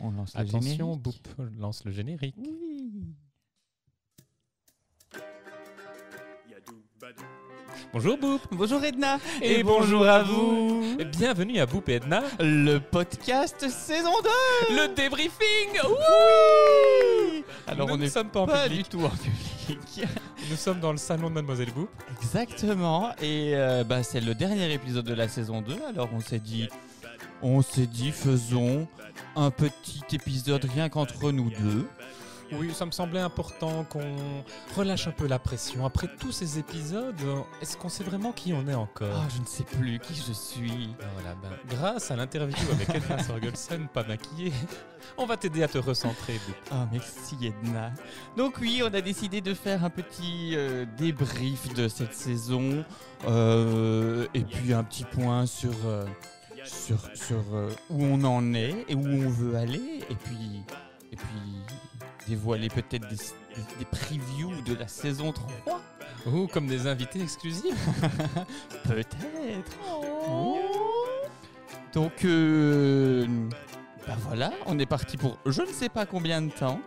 On lance Attention, Boop, Boop, lance le générique. Bonjour Boop Bonjour Edna Et, bonjour, à vous. Bienvenue à Boop et Edna Le podcast saison 2 Le débriefing Oui Alors on est sommes pas, en du tout en public. Nous sommes dans le salon de Mademoiselle Boop. Exactement, et euh, bah, c'est le dernier épisode de la saison 2, alors on s'est dit on s'est dit faisons un petit épisode rien qu'entre nous deux. Oui, ça me semblait important qu'on relâche un peu la pression. Après tous ces épisodes, est-ce qu'on sait vraiment qui on est encore ah, je ne sais plus qui je suis. Ben voilà, ben, grâce à l'interview avec Edna Sorgelsen, pas maquillée, on va t'aider à te recentrer. Ah, merci Edna. Donc oui, on a décidé de faire un petit euh, débrief de cette saison euh, et puis un petit point sur... Euh, sur, sur euh, où on en est et où on veut aller, et puis, et puis dévoiler peut-être des, previews de la saison 3. Ou comme des invités exclusifs. peut-être. Oh. Donc, ben voilà, on est parti pour je ne sais pas combien de temps.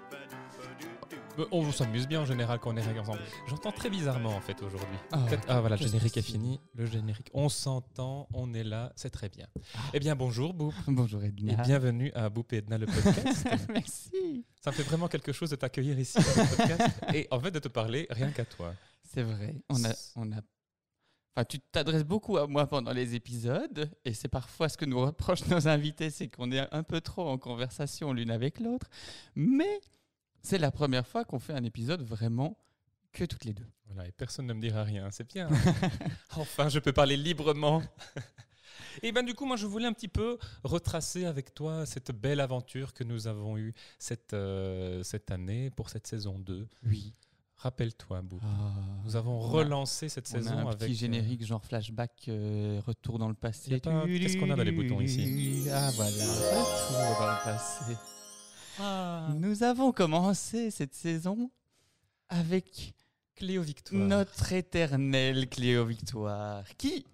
Euh, on s'amuse bien en général quand on est ensemble. J'entends très bizarrement en fait aujourd'hui. Ah, ah, voilà, le générique est fini. Le générique. On s'entend, on est là, c'est très bien. Ah. Eh bien bonjour Boup. Bonjour Edna. Et bienvenue à Boup et Edna le podcast. Merci. Ça me fait vraiment quelque chose de t'accueillir ici dans le podcast et en fait de te parler rien qu'à toi. C'est vrai. On a, on a Enfin, tu t'adresses beaucoup à moi pendant les épisodes, et c'est parfois ce que nous reprochent nos invités, c'est qu'on est un peu trop en conversation l'une avec l'autre. Mais c'est la première fois qu'on fait un épisode vraiment que toutes les deux. Voilà, et personne ne me dira rien, c'est bien. enfin, je peux parler librement. et eh bien du coup, moi, je voulais un petit peu retracer avec toi cette belle aventure que nous avons eue cette, euh, cette année pour cette saison 2. Oui. Rappelle-toi, Bou. Ah. nous avons relancé cette saison a un petit euh, générique genre flashback, euh, retour dans le passé. Qu'est-ce qu'on a dans les boutons ici Ah voilà, retour dans le passé. Ah. Nous avons commencé cette saison avec Cléo Victoire. Notre éternelle Cléo Victoire, qui,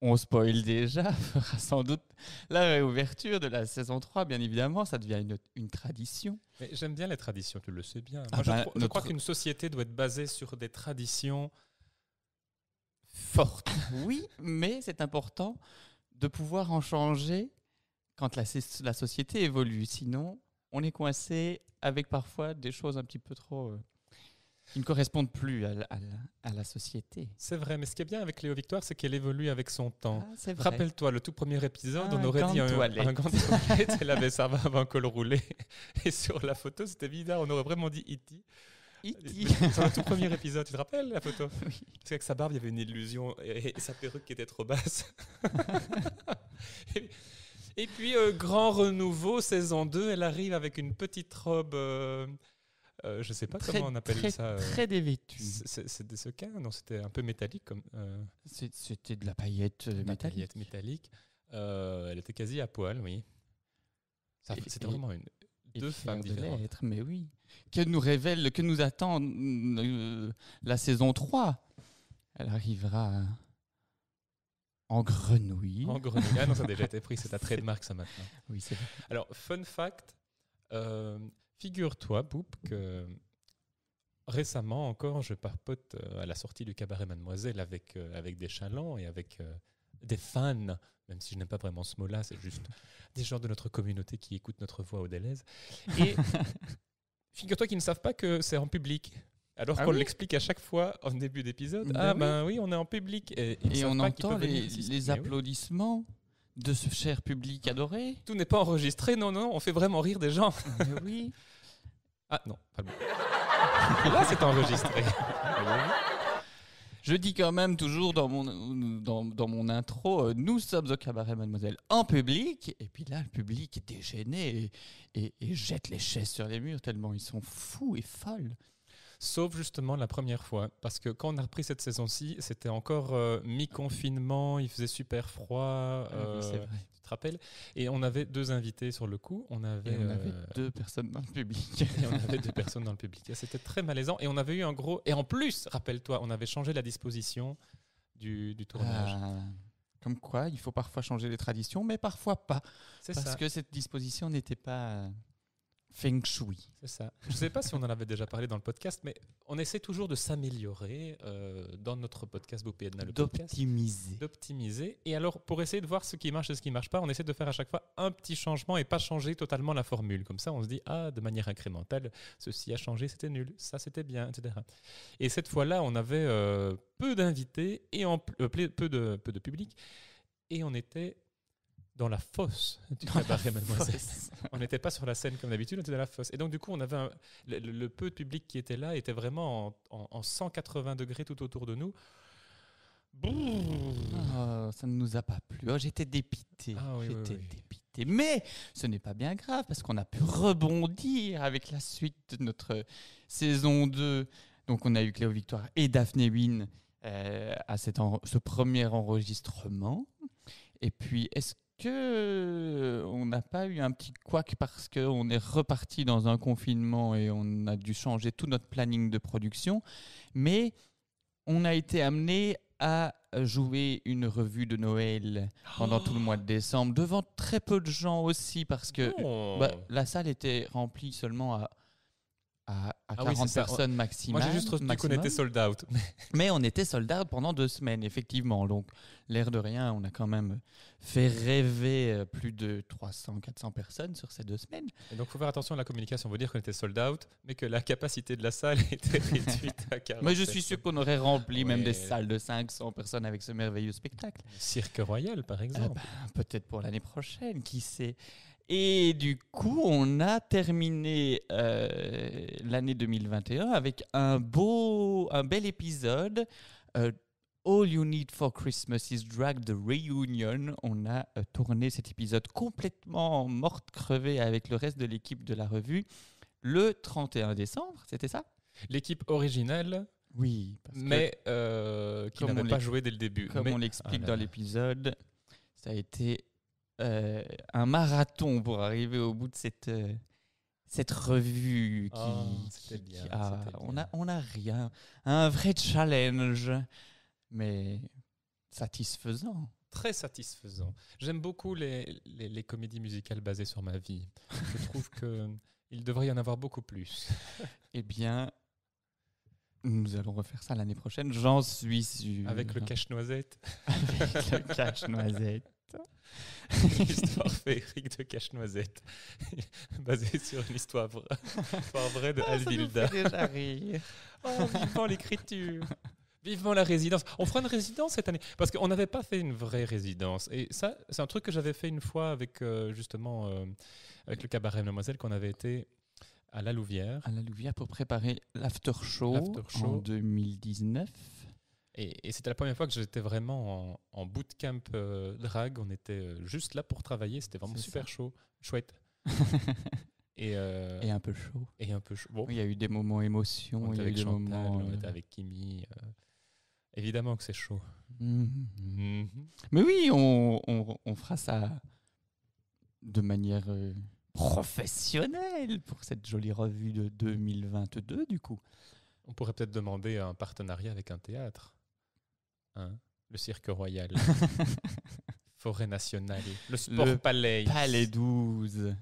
on spoil déjà, fera sans doute la réouverture de la saison 3, bien évidemment, ça devient une, tradition. j'aime bien les traditions, tu le sais bien. Ah je, bah, crois, qu'une société doit être basée sur des traditions fortes. oui, mais c'est important de pouvoir en changer quand la, la société évolue, sinon on est coincé avec parfois des choses un petit peu trop euh, qui ne correspondent plus à la, société. C'est vrai, mais ce qui est bien avec Léo Victoire, c'est qu'elle évolue avec son temps. Ah, Rappelle-toi, le tout premier épisode, on ah, aurait dit un, grand toilette, elle avait sa barbe en col roulé. Et sur la photo, c'était bizarre, on aurait vraiment dit Iti. E e sur le tout premier épisode, tu te rappelles la photo oui. vrai sa barbe, il y avait une illusion et, sa perruque qui était trop basse. et, et puis, euh, grand renouveau, saison 2, elle arrive avec une petite robe. Euh, ne euh, je sais pas comment on appelle très, ça. Euh, très dévêtue. C'est ce Non, c'était un peu métallique. comme. C'était de la paillette métallique. elle était quasi à poil, oui. C'était vraiment une, deux femmes différentes. mais oui. Que nous révèle, que nous attend la saison 3 Elle arrivera en grenouille. En grenouille. Ah non, ça a déjà été pris, c'est ta trademark ça maintenant. Oui, c'est Alors, fun fact, euh, figure-toi, Poup, que récemment encore, je parpote euh, à la sortie du cabaret Mademoiselle avec, euh, avec des chalands et avec des fans, même si je n'aime pas vraiment ce mot-là, c'est juste des gens de notre communauté qui écoutent notre voix au délaise. Et figure-toi qu'ils ne savent pas que c'est en public. Alors ah qu'on l'explique à chaque fois en début d'épisode. Ah ben oui, on est en public. Et, on entend les, applaudissements de ce cher public adoré. Tout n'est pas enregistré, non, non, on fait vraiment rire des gens. oui. ah non, pas Là, c'est enregistré. Je dis quand même toujours dans mon, dans, mon intro, euh, nous sommes au cabaret mademoiselle en public, et puis là le public est déchaîné et jette les chaises sur les murs tellement ils sont fous et folles sauf justement la première fois. Parce que quand on a repris cette saison-ci, c'était encore euh, mi-confinement, il faisait super froid. Ah euh, tu te rappelles Et on avait deux invités sur le coup. On euh, avait, deux personnes dans le public. on avait deux personnes dans le public. C'était très malaisant. Et on avait eu un gros. Et en plus, rappelle-toi, on avait changé la disposition du, du tournage. Ah, comme quoi, il faut parfois changer les traditions, mais parfois pas. Parce ça. que cette disposition n'était pas Feng Shui. C'est ça. Je ne sais pas si on en avait déjà parlé dans le podcast, mais on essaie toujours de s'améliorer euh, dans notre podcast Bopéedna, le D'optimiser. D'optimiser. Et alors, pour essayer de voir ce qui marche et ce qui ne marche pas, on essaie de faire à chaque fois un petit changement et pas changer totalement la formule. Comme ça, on se dit, ah, de manière incrémentale, ceci a changé, c'était nul, ça c'était bien, etc. Et cette fois-là, on avait euh, peu d'invités et euh, peu, de, peu de public. Et on était dans la fosse du Mademoiselle. on n'était pas sur la scène comme d'habitude, on était dans la fosse. Et donc, du coup, on avait le, peu de public qui était là était vraiment en, 180 degrés tout autour de nous. Oh, ça ne nous a pas plu. Oh, j'étais dépité. Ah j'étais dépité. Mais ce n'est pas bien grave parce qu'on a pu rebondir avec la suite de notre saison 2. Donc on a eu Cléo Victoire et Daphné Wynne euh, à cet ce premier enregistrement. Et puis, est-ce que euh, on n'a pas eu un petit couac parce qu'on est reparti dans un confinement et on a dû changer tout notre planning de production, mais on a été amené à jouer une revue de Noël pendant tout le mois de décembre devant très peu de gens aussi parce que oh. bah, la salle était remplie seulement à à, 40 ah personnes maximum. Moi, j'ai juste retenu qu'on était sold out. mais on était sold out pendant deux semaines, effectivement. Donc, l'air de rien, on a quand même fait rêver euh, plus de 300, 400 personnes sur ces deux semaines. donc, il faut faire attention à la communication. On veut dire qu'on était sold out, mais que la capacité de la salle était réduite à 40 Mais je suis sûr qu'on aurait rempli même des salles de 500 personnes avec ce merveilleux spectacle. cirque Royal, par ah exemple. Bah, peut-être pour l'année prochaine, qui sait. Et du coup, on a terminé euh, l'année 2021 avec un beau, un bel épisode. Euh, All You Need for Christmas is Drag the Reunion. On a euh, tourné cet épisode complètement morte crevée avec le reste de l'équipe de la revue le 31 décembre. C'était ça L'équipe originelle, Oui, parce mais que, qui n'avait pas joué dès le début. Comme on l'explique ah dans l'épisode, ça a été euh, un marathon pour arriver au bout de cette, euh, cette revue qui, ah, on a on a rien un vrai challenge mais satisfaisant très satisfaisant j'aime beaucoup les, les, les, comédies musicales basées sur ma vie je trouve que il devrait y en avoir beaucoup plus eh bien nous allons refaire ça l'année prochaine, j'en suis sûr. Avec le cache-noisette. Avec le cache-noisette. Histoire féerique de Cache-Noisette, basée sur une histoire, vraie, de ah, Alvilda. déjà Oh, vivement l'écriture Vivement la résidence. On fera une résidence cette année. Parce qu'on n'avait pas fait une vraie résidence. Et ça, c'est un truc que j'avais fait une fois avec, euh, justement, euh, avec le cabaret Mademoiselle, qu'on avait été à la Louvière. À la Louvière pour préparer l'after show, en 2019. Et, c'était la première fois que j'étais vraiment en, bootcamp euh, drag. On était euh, juste là pour travailler. C'était vraiment super chaud, chouette. Euh, et, un peu chaud. Et un peu chaud. Bon. Il y a eu des moments émotion. il y a avec eu Chantal, moments, on était avec Kimi. évidemment que c'est chaud. Mm-hmm. Mais oui, on, on, fera ça de manière professionnelle pour cette jolie revue de 2022, du coup. On pourrait peut-être demander un partenariat avec un théâtre. Hein? le cirque royal, forêt nationale, le sport le palais. Palais 12.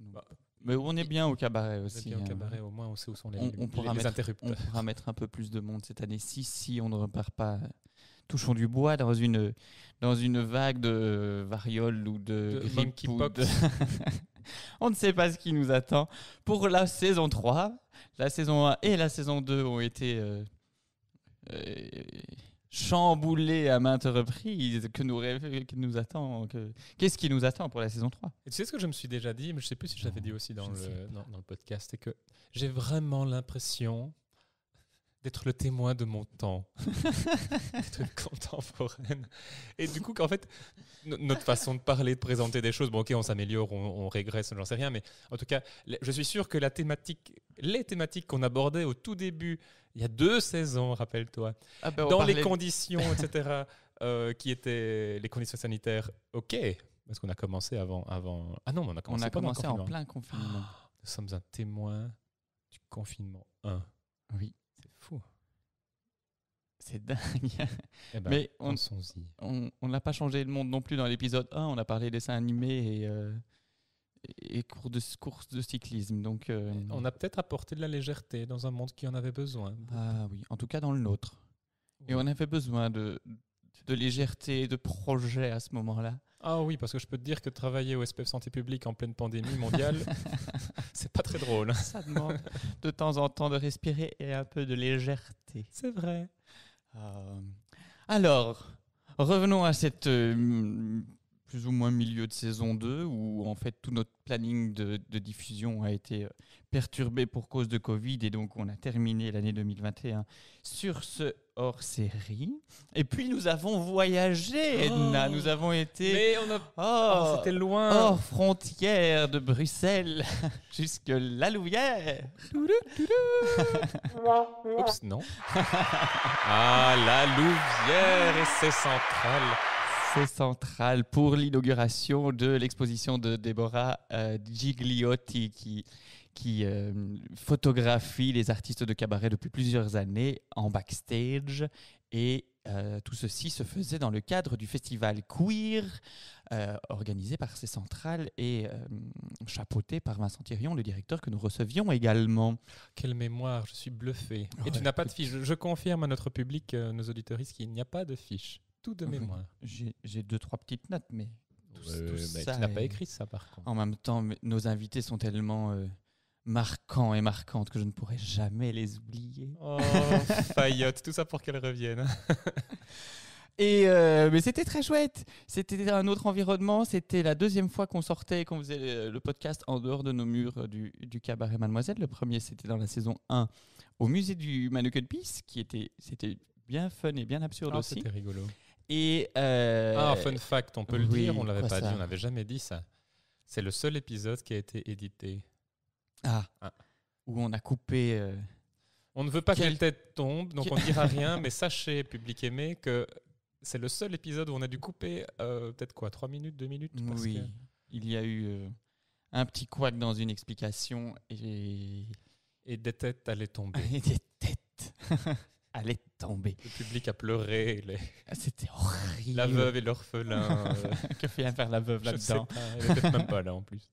Bah, mais on est bien au cabaret aussi. Bien au hein. cabaret, au moins on sait où sont les, on, on pourra mettre, un peu plus de monde cette année. Si, si, on ne repart pas, touchons du bois, dans une, dans une vague de variole ou de, grippe. on ne sait pas ce qui nous attend. Pour la saison 3, la saison 1 et la saison 2 ont été... Euh, euh, chamboulé à maintes reprises que nous, nous attend. Qu'est-ce qui nous attend pour la saison 3 Et Tu sais ce que je me suis déjà dit, mais je ne sais plus si je ah, dit aussi dans le, dans le podcast, c'est que j'ai vraiment l'impression d'être le témoin de mon temps, d'être contemporaine. Et du coup, qu'en fait, notre façon de parler, de présenter des choses, bon, ok, on s'améliore, on, régresse, j'en sais rien, mais en tout cas, je suis sûr que la thématique, les thématiques qu'on abordait au tout début, il y a deux saisons, rappelle-toi, ah ben, dans les conditions, etc., euh, qui étaient les conditions sanitaires, ok, parce qu'on a commencé avant, avant. Ah non, on a commencé, on a commencé en plein confinement. nous sommes un témoin du confinement 1. Oui. Fou. C'est dingue. Eh ben, Mais on n'a pas changé le monde non plus dans l'épisode 1. On a parlé dessins animés et, euh, et cours de, course de cyclisme. Donc, euh, on a peut-être apporté de la légèreté dans un monde qui en avait besoin. Ah oui, en tout cas dans le nôtre. Et on avait besoin de, de légèreté, de projet à ce moment-là. Ah oui, parce que je peux te dire que travailler au SPF Santé Publique en pleine pandémie mondiale, c'est pas très drôle. Hein. Ça demande de temps en temps de respirer et un peu de légèreté. C'est vrai. Euh, alors, revenons à cette euh, plus ou moins milieu de saison 2 où en fait tout notre planning de, de diffusion a été euh, perturbé pour cause de Covid et donc on a terminé l'année 2021 sur ce hors série. Et puis nous avons voyagé, oh. Edna. nous avons été. Mais on oh. Oh, c'était loin. Hors frontière de Bruxelles jusque la Louvière. Oups, non. ah, la Louvière et ses C'est central pour l'inauguration de l'exposition de Deborah euh, Gigliotti qui qui euh, photographie les artistes de cabaret depuis plusieurs années en backstage. Et euh, tout ceci se faisait dans le cadre du festival Queer, euh, organisé par ces centrales et chapeauté par Vincent Thirion, le directeur que nous recevions également. Quelle mémoire, je suis bluffé. Et tu n'as pas de fiche. Je, confirme à notre public, nos auditoristes, qu'il n'y a pas de fiche. Tout de mémoire. J'ai deux, trois petites notes, mais tout, tout ça. Tu n'as pas écrit ça, par contre. En même temps, nos invités sont tellement marquants et marquantes que je ne pourrai jamais les oublier. Oh, Fayotte, tout ça pour qu'elles reviennent Et euh, mais c'était très chouette. C'était un autre environnement. C'était la deuxième fois qu'on sortait et qu'on faisait le podcast en dehors de nos murs euh, du, cabaret Mademoiselle. Le premier, c'était dans la saison 1 au musée du Mannequin Peace, qui était, c'était bien fun et bien absurde ah, aussi. C'était rigolo. Et euh, ah, fun fact, on peut le dire, on l'avait pas dit, on n'avait jamais dit ça. C'est le seul épisode qui a été édité ah. ah. Où on a coupé. Euh, on ne veut pas quelle... tête tombe, donc on ne dira rien, mais sachez, public aimé, que c'est le seul épisode où on a dû couper euh, peut-être quoi, 3 minutes, 2 minutes Oui, il y a eu euh, un petit couac dans une explication et... des têtes allaient tomber. Et des têtes allaient tomber. Le public a pleuré. Ah, c'était horrible. La veuve et l'orphelin. que fait faire la veuve là-dedans Elle n'était même pas là en plus.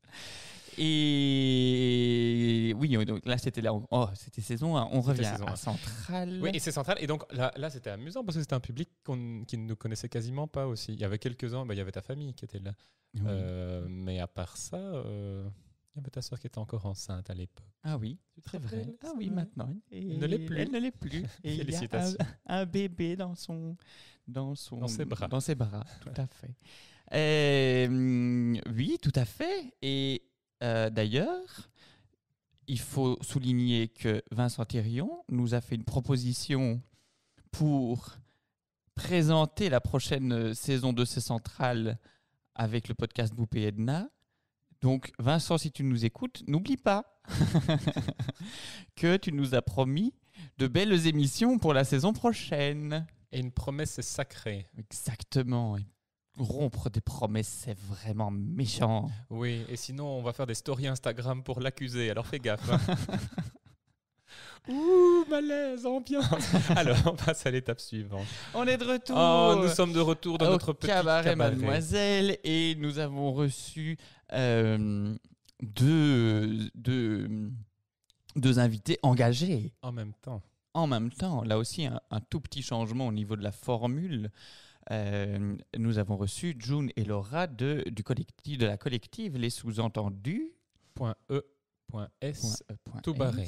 Et, oui, donc là, c'était là. Oh, c'était saison On revient saison à Centrale. Oui, et c'est Centrale. Et donc là, là c'était amusant parce que c'était un public qui ne nous connaissait quasiment pas aussi. Il y avait quelques ans bah, il y avait ta famille qui était là. Euh, mais à part ça. Euh, il y avait ta soeur qui était encore enceinte à l'époque. Ah oui, c'est très vrai. Ah oui, maintenant. elle ne l'est plus. Elle ne l'est plus. Et Félicitations. un, bébé dans son, dans son, ses bras. Dans ses bras, tout à fait. Euh, oui, tout à fait. Et, euh, d'ailleurs, il faut souligner que Vincent Thérion nous a fait une proposition pour présenter la prochaine saison de ces centrales avec le podcast Boupé Edna. Donc, Vincent, si tu nous écoutes, n'oublie pas que tu nous as promis de belles émissions pour la saison prochaine. Et une promesse sacrée. Exactement, rompre des promesses, c'est vraiment méchant. Oui, et sinon, on va faire des stories Instagram pour l'accuser, alors fais gaffe. Hein. Ouh, malaise, ambiance. Alors, on passe à l'étape suivante. On est de retour. Oh, nous sommes de retour dans notre petit cabaret, Mademoiselle, et nous avons reçu euh, deux, deux, deux invités engagés. En même temps. En même temps, là aussi, un tout petit changement au niveau de la formule. Euh, nous avons reçu June et Laura de, du collectif, de la collective Les Sous-Entendus. Point E. S. E, tout barré.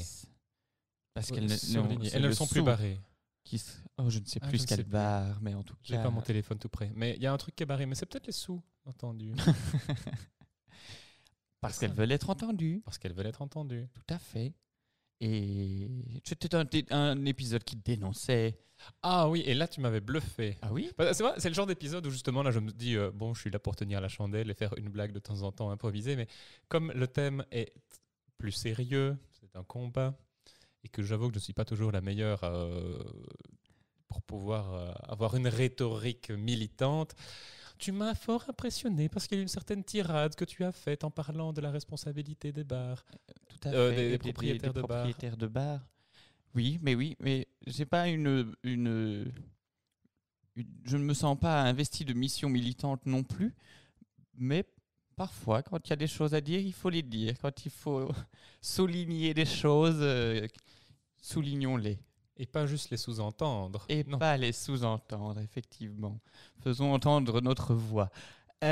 Parce qu'elles ne, Elles ne sont plus barrées. Qui, oh, je ne sais ah, plus ce qu'elles barrent, mais en tout cas. J'ai pas mon téléphone tout près. Mais il y a un truc qui est barré, mais c'est peut-être les sous, entendus Parce qu'elles veulent être entendues. Parce qu'elles veulent être entendues. Tout à fait. Et c'était un, épisode qui dénonçait. Ah oui, et là tu m'avais bluffé. Ah oui bah, C'est le genre d'épisode où justement là je me dis, euh, bon je suis là pour tenir la chandelle et faire une blague de temps en temps improvisée, mais comme le thème est plus sérieux, c'est un combat, et que j'avoue que je ne suis pas toujours la meilleure euh, pour pouvoir euh, avoir une rhétorique militante, tu m'as fort impressionné parce qu'il y a une certaine tirade que tu as faite en parlant de la responsabilité des bars. Euh, des, propriétaires, de, de, bars. Oui, mais oui, mais j'ai pas une, une, je ne me sens pas investi de mission militante non plus, mais parfois, quand il y a des choses à dire, il faut les dire. Quand il faut souligner des choses, euh, soulignons-les. Et pas juste les sous-entendre. Et pas les sous-entendre, effectivement. Faisons entendre notre voix. Euh,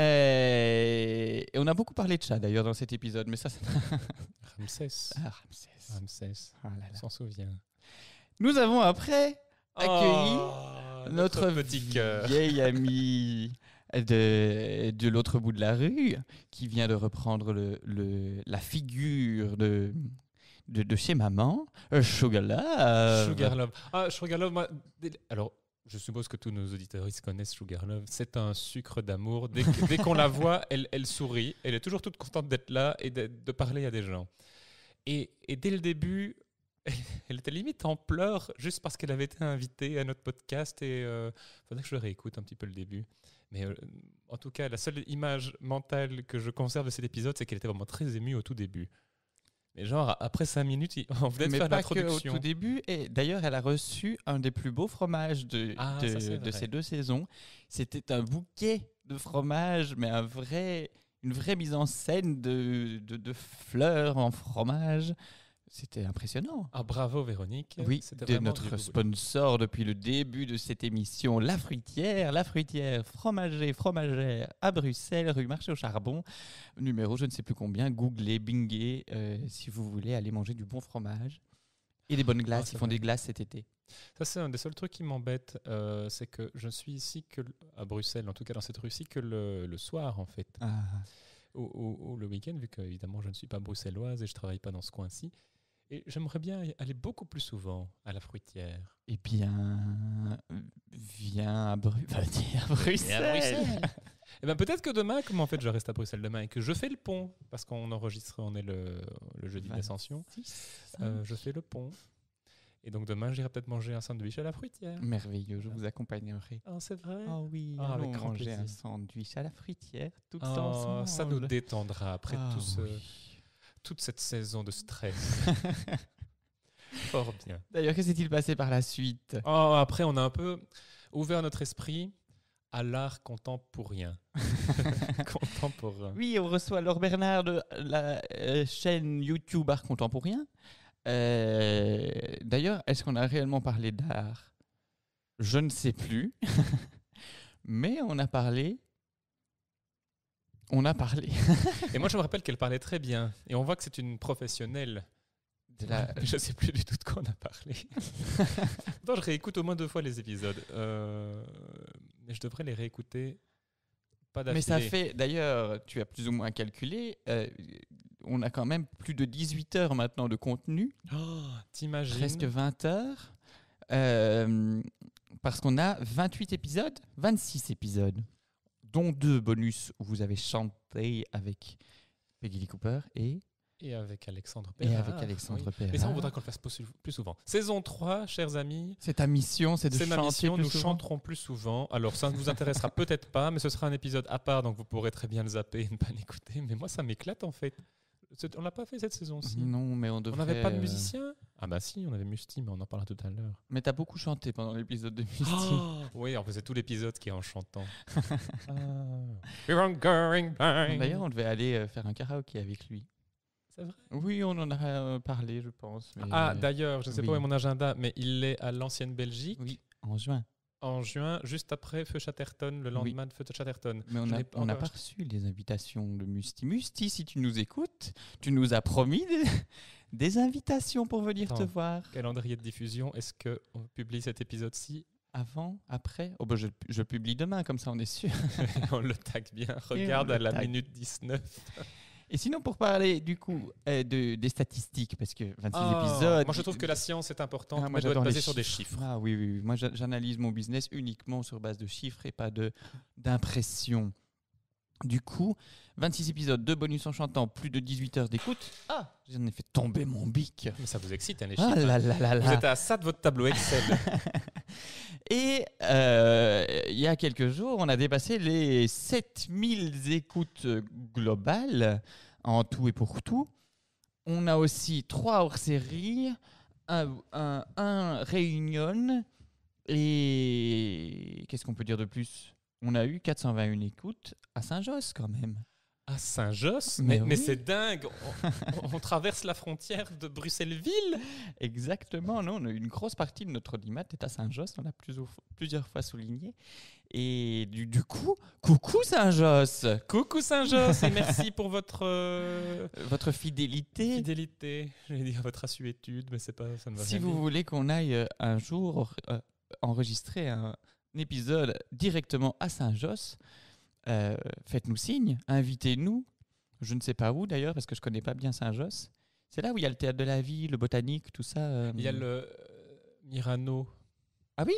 et on a beaucoup parlé de chat d'ailleurs dans cet épisode, mais ça, c'est Ramsès. Ah, Ramsès. Ramsès. Oh là On s'en souvient. Nous avons après oh, accueilli notre, notre, petit vieil ami de, de l'autre bout de la rue qui vient de reprendre le, la figure de, de, de, chez maman, euh, Sugar Love. Ah, Sugar moi, alors, je suppose que tous nos auditeurs connaissent Sugar C'est un sucre d'amour. Dès, qu'on la voit, elle, elle, sourit. Elle est toujours toute contente d'être là et de, parler à des gens. Et, dès le début, elle, était limite en pleurs juste parce qu'elle avait été invitée à notre podcast. Et euh, faudrait que je réécoute un petit peu le début. Mais euh, en tout cas, la seule image mentale que je conserve de cet épisode, c'est qu'elle était vraiment très émue au tout début. Mais genre, après 5 minutes, on venait de faire l'introduction. au tout début. Et d'ailleurs, elle a reçu un des plus beaux fromages de, ah, de, ces deux saisons. C'était un bouquet de fromages, mais un vrai, une vraie mise en scène de, de fleurs en fromage. C'était impressionnant. Ah, bravo Véronique. Oui, de notre sponsor depuis le début de cette émission, La Fruitière, La Fruitière, fromager, fromagère, à Bruxelles, rue Marché au Charbon, numéro je ne sais plus combien, googlez, binguez, euh, si vous voulez aller manger du bon fromage et des bonnes ah, glaces. Ils font des glaces cet été. Ça, c'est un des seuls trucs qui m'embête, euh, c'est que je ne suis ici que à Bruxelles, en tout cas dans cette rue-ci, que le, soir en fait. Ou, ah. le week-end, vu qu'évidemment je ne suis pas bruxelloise et je travaille pas dans ce coin-ci. Et j'aimerais bien aller beaucoup plus souvent à la fruitière. Eh bien, viens à, Bruxelles. et eh ben peut-être que demain, comme en fait je reste à Bruxelles demain et que je fais le pont, parce qu'on enregistre, on est le, jeudi d'ascension, euh, je fais le pont. Et donc demain, j'irai peut-être manger un sandwich à la fruitière. Merveilleux, je vous accompagnerai. Oh, c'est vrai. Oh oui, ah, avec manger un sandwich à la fruitière tout ah, ensemble. Ça nous détendra après ah tout ce toute cette saison de stress. Fort bien. D'ailleurs, que s'est-il passé par la suite oh, Après, on a un peu ouvert notre esprit à l'art contemporain. contemporain. Oui, on reçoit Laure Bernard de la euh, chaîne YouTube Art Contemporain. Euh, d'ailleurs, est-ce qu'on a réellement parlé d'art Je ne sais plus. Mais on a parlé on a parlé. et moi, je me rappelle qu'elle parlait très bien. Et on voit que c'est une professionnelle. De la... Je ne sais plus du tout de quoi on a parlé. non, je réécoute au moins deux fois les épisodes. Euh... Je devrais les réécouter. Pas Mais ça fait, d'ailleurs, tu as plus ou moins calculé, euh, on a quand même plus de 18 heures maintenant de contenu. Oh, t'imagines Presque 20 heures. Euh, parce qu'on a 28 épisodes, 26 épisodes dont deux bonus où vous avez chanté avec Peggy Cooper et. Et avec Alexandre Perra. Et avec Alexandre oui. Mais ça, on voudra qu'on le fasse plus souvent. Saison 3, chers amis. C'est ta mission, c'est de chanter ma mission, nous chanterons plus souvent. Alors, ça ne vous intéressera peut-être pas, mais ce sera un épisode à part, donc vous pourrez très bien le zapper et ne pas l'écouter. Mais moi, ça m'éclate en fait. On l'a pas fait cette saison-ci. Non, mais on devrait. On n'avait pas de euh, musicien Ah bah si, on avait Musti, mais on en parlera tout à l'heure. Mais t'as beaucoup chanté pendant l'épisode de Musti. Oh oui, on faisait tout l'épisode qui est en chantant. Ah. D'ailleurs, on devait aller euh, faire un karaoke avec lui. C'est vrai Oui, on en a euh, parlé, je pense. Ah, d'ailleurs, je ne sais pas où est mon agenda, mais il est à l'ancienne Belgique. Oui, en juin en juin, juste après Feu Chatterton, le lendemain de Feu Chatterton. Mais on n'a pas reçu les invitations de Musti. Musti, si tu nous écoutes, tu nous as promis des, invitations pour venir te voir. Calendrier de diffusion, est-ce qu'on publie cet épisode-ci avant, après oh bah, je, je, publie demain, comme ça on est sûr. on le tag bien. Regarde à la minute 19. Et sinon, pour parler du coup euh, des statistiques, parce que 26 ah, épisodes. Moi, je trouve que la science est importante, ah, moi, je doit être basée sur des chiffres. Ah oui, oui, oui. moi j'analyse mon business uniquement sur base de chiffres et pas d'impressions. Du coup, 26 épisodes de bonus en chantant, plus de 18 heures d'écoute. Ah J'en ai fait tomber mon bic. Mais ça vous excite, hein, les ah chiffres. Hein. vous êtes à ça de votre tableau Excel. Et euh, il y a quelques jours, on a dépassé les 7000 écoutes globales, en tout et pour tout. On a aussi trois hors-série, un, un réunion, et qu'est-ce qu'on peut dire de plus on a eu 421 écoutes à Saint-Josse quand même. À Saint-Josse Mais, c'est dingue on, traverse la frontière de Bruxelles-Ville Exactement, non, une grosse partie de notre dimat est à Saint-Josse, on l'a plusieurs fois souligné. Et du, coup, coucou Saint-Josse Coucou Saint-Josse et merci pour votre... Euh, votre fidélité Fidélité, vais dire votre assuétude, mais c'est pas, ça ne va Si vous voulez qu'on aille euh, un jour euh, enregistrer un épisode directement à saint jos euh, faites-nous signe, invitez-nous. Je ne sais pas où d'ailleurs, parce que je ne connais pas bien saint jos C'est là où il y a le théâtre de la vie, le botanique, tout ça. Euh. Il y a le euh, Mirano. Ah oui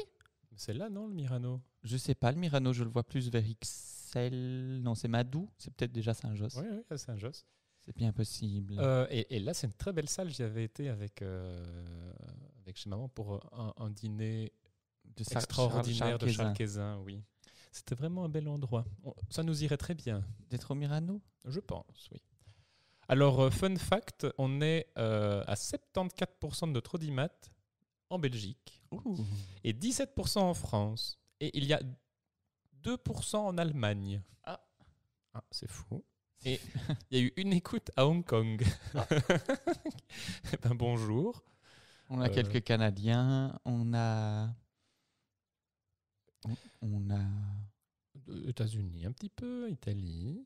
C'est là, non, le Mirano Je ne sais pas, le Mirano, je le vois plus vers Ixelles. Non, c'est Madou, c'est peut-être déjà saint jos Oui, oui, à saint jos C'est bien possible. et, là, c'est une très belle salle. J'y avais été avec, avec chez maman pour un dîner extraordinaire de Charles oui. C'était vraiment un bel endroit. ça nous irait très bien. D'être au Mirano Je pense, oui. Alors, euh, fun fact, on est euh, à 74% de Trodimat en Belgique et 17% en France. Et il y a 2% en Allemagne. Ah, ah c'est fou. Et il y a eu une écoute à Hong Kong. Ah. Eh ben, bonjour. On a euh. quelques Canadiens, on a on a. Euh, États-Unis un petit peu, Italie.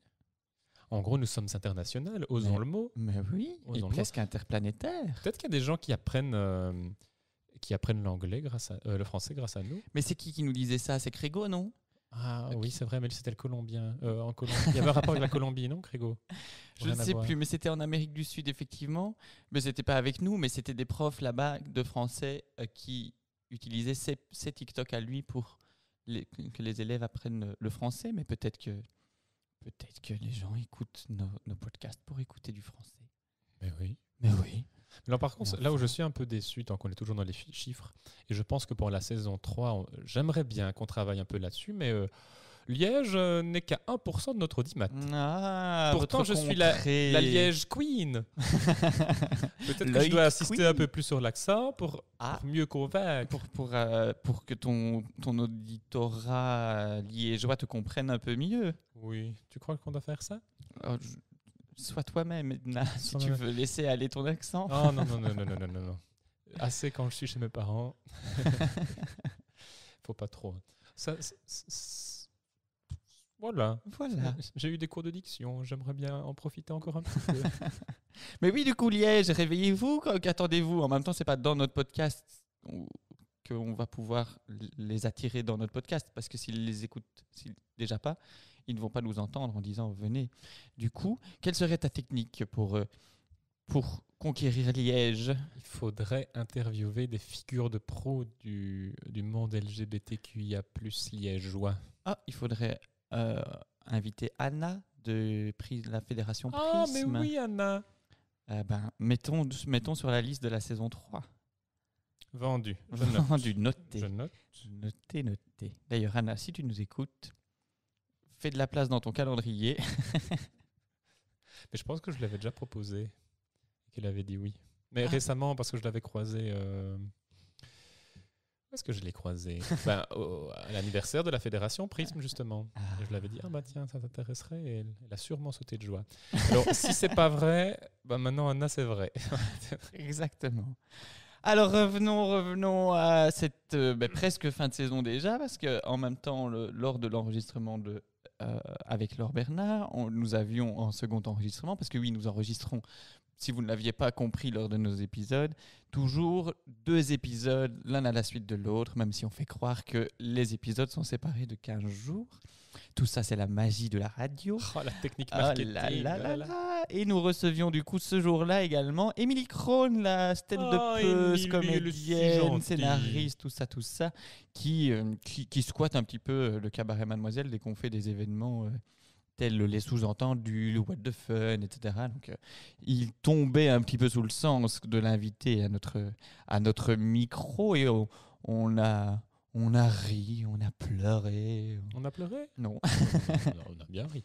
En gros, nous sommes internationaux, osons le mot. Mais oui, et presque interplanétaire. Peut-être qu'il y a des gens qui apprennent, euh, qui apprennent l'anglais grâce à, euh, le français grâce à nous. Mais c'est qui qui nous disait ça C'est Crégo, non ah oui, c'est vrai, mais c'était le Colombien. en Colombie. Il y avait un rapport avec la Colombie, non, Crégo Je ne sais plus, mais c'était en Amérique du Sud, effectivement. Mais c'était pas avec nous, mais c'était des profs là-bas de français qui utilisaient ces ses, TikTok à lui pour que les élèves apprennent le français, mais peut-être que, peut-être que les gens écoutent nos, podcasts pour écouter du français. Mais oui. Mais oui. par contre, là où je suis un peu déçu, tant qu'on est toujours dans les chiffres, et je pense que pour la saison 3, j'aimerais bien qu'on travaille un peu là-dessus, mais euh, Liège euh, n'est qu'à 1% de notre audimat. Ah, Pourtant, je suis la, Liège Queen. Peut-être que je dois insister un peu plus sur l'accent pour, ah. mieux convaincre. Pour, pour, euh, pour que ton, ton auditorat liégeois te comprenne un peu mieux. Oui. Tu crois qu'on doit faire ça euh, Sois toi-même, si tu veux laisser aller ton accent. Ah, non, non, non, non, non, non, non, Assez quand je suis chez mes parents. Faut pas trop. Hein. ça voilà. J'ai eu des cours de diction. J'aimerais bien en profiter encore un petit peu. Mais oui, du coup, Liège, réveillez-vous. Qu'attendez-vous En même temps, c'est pas dans notre podcast qu'on va pouvoir les attirer dans notre podcast parce que s'ils les écoutent déjà pas, ils ne vont pas nous entendre en disant venez. Du coup, quelle serait ta technique pour, euh, pour conquérir Liège Il faudrait interviewer des figures de pro du, du monde LGBTQIA, liégeois. Ah, il faudrait euh, invité Anna de la fédération Prism. Ah, mais oui, Anna eh ben, mettons, sur la liste de la saison 3. Vendu. Vendu, noté. note. Noté, noté. D'ailleurs, Anna, si tu nous écoutes, fais de la place dans ton calendrier. mais je pense que je l'avais déjà proposé qu'elle avait dit oui. Mais ah. récemment, parce que je l'avais croisé euh, parce que je l'ai croisé ben, À l'anniversaire de la fédération Prisme, justement. je l'avais dit, ah bah tiens, ça t'intéresserait. elle, a sûrement sauté de joie. Alors, si c'est pas vrai, ben, maintenant, Anna, c'est vrai. Exactement. Alors revenons, revenons à cette euh, ben, presque fin de saison déjà, parce que en même temps, lors de l'enregistrement de euh, avec Laure Bernard, on, nous avions un second enregistrement, parce que oui, nous enregistrons si vous ne l'aviez pas compris lors de nos épisodes, toujours deux épisodes l'un à la suite de l'autre, même si on fait croire que les épisodes sont séparés de 15 jours. Tout ça, c'est la magie de la radio. Oh, la technique ah, marketing. Oh Et nous recevions du coup ce jour-là également Émilie Krohn, la stand de Peuse, oh, comédienne, scénariste, tout ça, tout ça, euh, qui, qui, squatte un petit peu le cabaret Mademoiselle dès qu'on fait des événements... Euh, tel les sous-entendus, le What the Fun, etc. Donc, euh, il tombait un petit peu sous le sens de l'inviter à notre, à notre micro et on, a. On a ri, on a pleuré. On a pleuré Non. on a bien ri.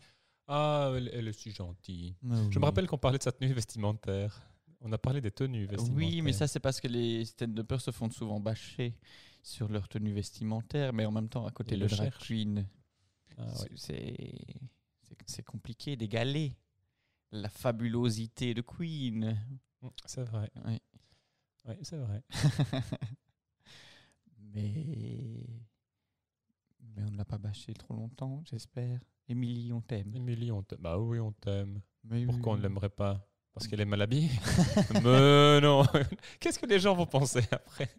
Ah, elle, est si gentille. Ah Je me rappelle qu'on parlait de sa tenue vestimentaire. On a parlé des tenues vestimentaires. Oui, mais ça, c'est parce que les stand upers se font souvent bâcher sur leur tenue vestimentaire, mais en même temps, à côté, le, la queen, ah, c'est... C'est compliqué d'égaler la fabulosité de Queen. Mm, c'est vrai. Oui, c'est vrai. mais... mais on ne l'a pas bâché trop longtemps, j'espère. Émilie, on t'aime. Émilie, on t'aime. Bah oui, on t'aime. Pourquoi on ne l'aimerait pas Parce qu'elle est mal habillée Mais non Qu'est-ce que les gens vont penser après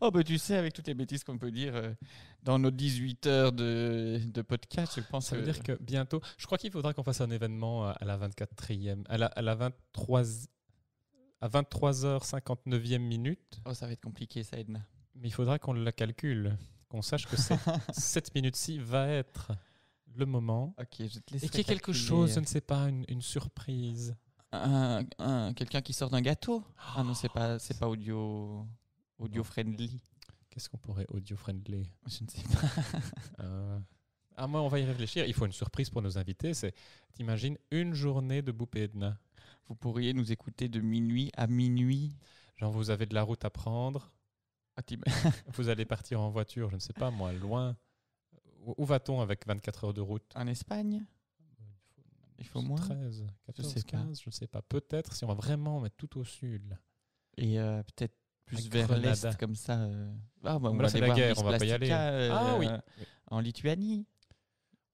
Oh, ben tu sais, avec toutes les bêtises qu'on peut dire euh, dans nos 18 heures de, podcast, je pense. Ça veut dire que bientôt. Je crois qu'il faudra qu'on fasse un événement euh, à la 24e, à la, à la 23 à 23h59e minute. Oh, ça va être compliqué, ça, Edna. Mais il faudra qu'on la calcule, qu'on sache que cette minute-ci va être le moment. Ok, je te laisse. Et qu'il y ait quelque chose, je ne sais pas, une, surprise. Un, Quelqu'un qui sort d'un gâteau Ah non, c'est oh. pas, pas audio. Audio-friendly. Qu'est-ce qu'on pourrait audio-friendly Je ne sais pas. euh... Ah, moi, on va y réfléchir. Il faut une surprise pour nos invités. C'est, t'imagines, une journée de Boupé Edna. Vous pourriez nous écouter de minuit à minuit. Genre, vous avez de la route à prendre. Ah, vous allez partir en voiture, je ne sais pas, moi, loin. Où va-t-on avec 24 heures de route En Espagne Il faut, moins 13, 14, 15, je ne sais pas. Peut-être si on va vraiment mettre tout au sud. Et euh, peut-être plus vers l'est comme ça. la guerre, on va pas y aller. ah euh, oui. En Lituanie.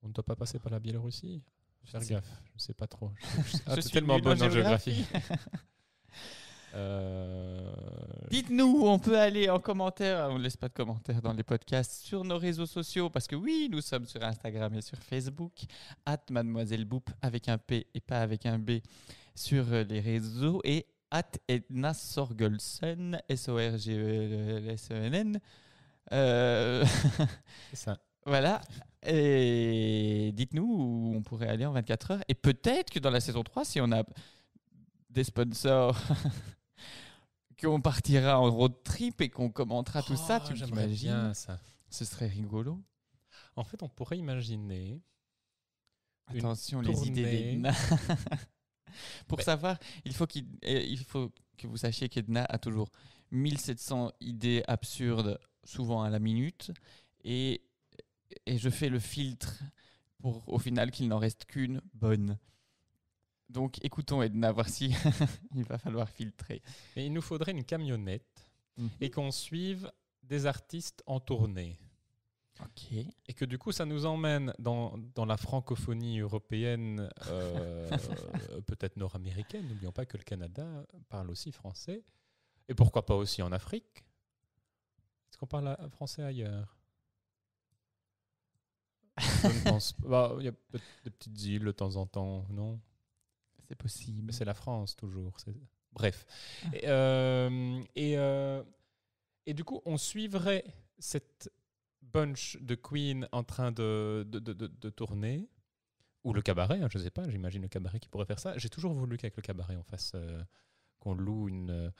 On ne doit pas passer par la Biélorussie. Faire gaffe, je ne sais pas trop. Je, ah, suis tellement bon en géographie. Euh. Dites-nous on peut aller en commentaire. Ah, on ne laisse pas de commentaires dans les podcasts sur nos réseaux sociaux parce que oui, nous sommes sur Instagram et sur Facebook. At Mademoiselle Boop avec un P et pas avec un B sur euh, les réseaux et at Edna Sorgelsen, s o r g e l s e n euh, voilà. Et dites-nous où on pourrait aller en 24 heures. Et peut-être que dans la saison 3, si on a des sponsors, qu'on partira en road trip et qu'on commentera tout ça, oh, tu bien ça. Ce serait rigolo. En fait, on pourrait imaginer. Attention, les idées. Pour savoir, il faut, eh, faut que vous sachiez qu'Edna a toujours 1700 idées absurdes, souvent à la minute, et, je fais le filtre pour au final qu'il n'en reste qu'une bonne. Donc écoutons Edna, voir si il va falloir filtrer. Mais il nous faudrait une camionnette mmh. et qu'on suive des artistes en tournée. Et que du coup, ça nous emmène dans, dans la francophonie européenne, euh, peut-être nord-américaine. N'oublions pas que le Canada parle aussi français. Et pourquoi pas aussi en Afrique Est-ce qu'on parle français ailleurs Je ne pense bah, Il y a des petites îles de temps en temps, non C'est possible. C'est la France toujours. Bref. Et, euh, euh, et du coup, on suivrait cette Bunch de Queen en train de, de, de, de tourner, ou le cabaret, je hein, je sais pas, j'imagine le cabaret qui pourrait faire ça. J'ai toujours voulu qu'avec le cabaret, on fasse, euh, qu'on loue une, euh,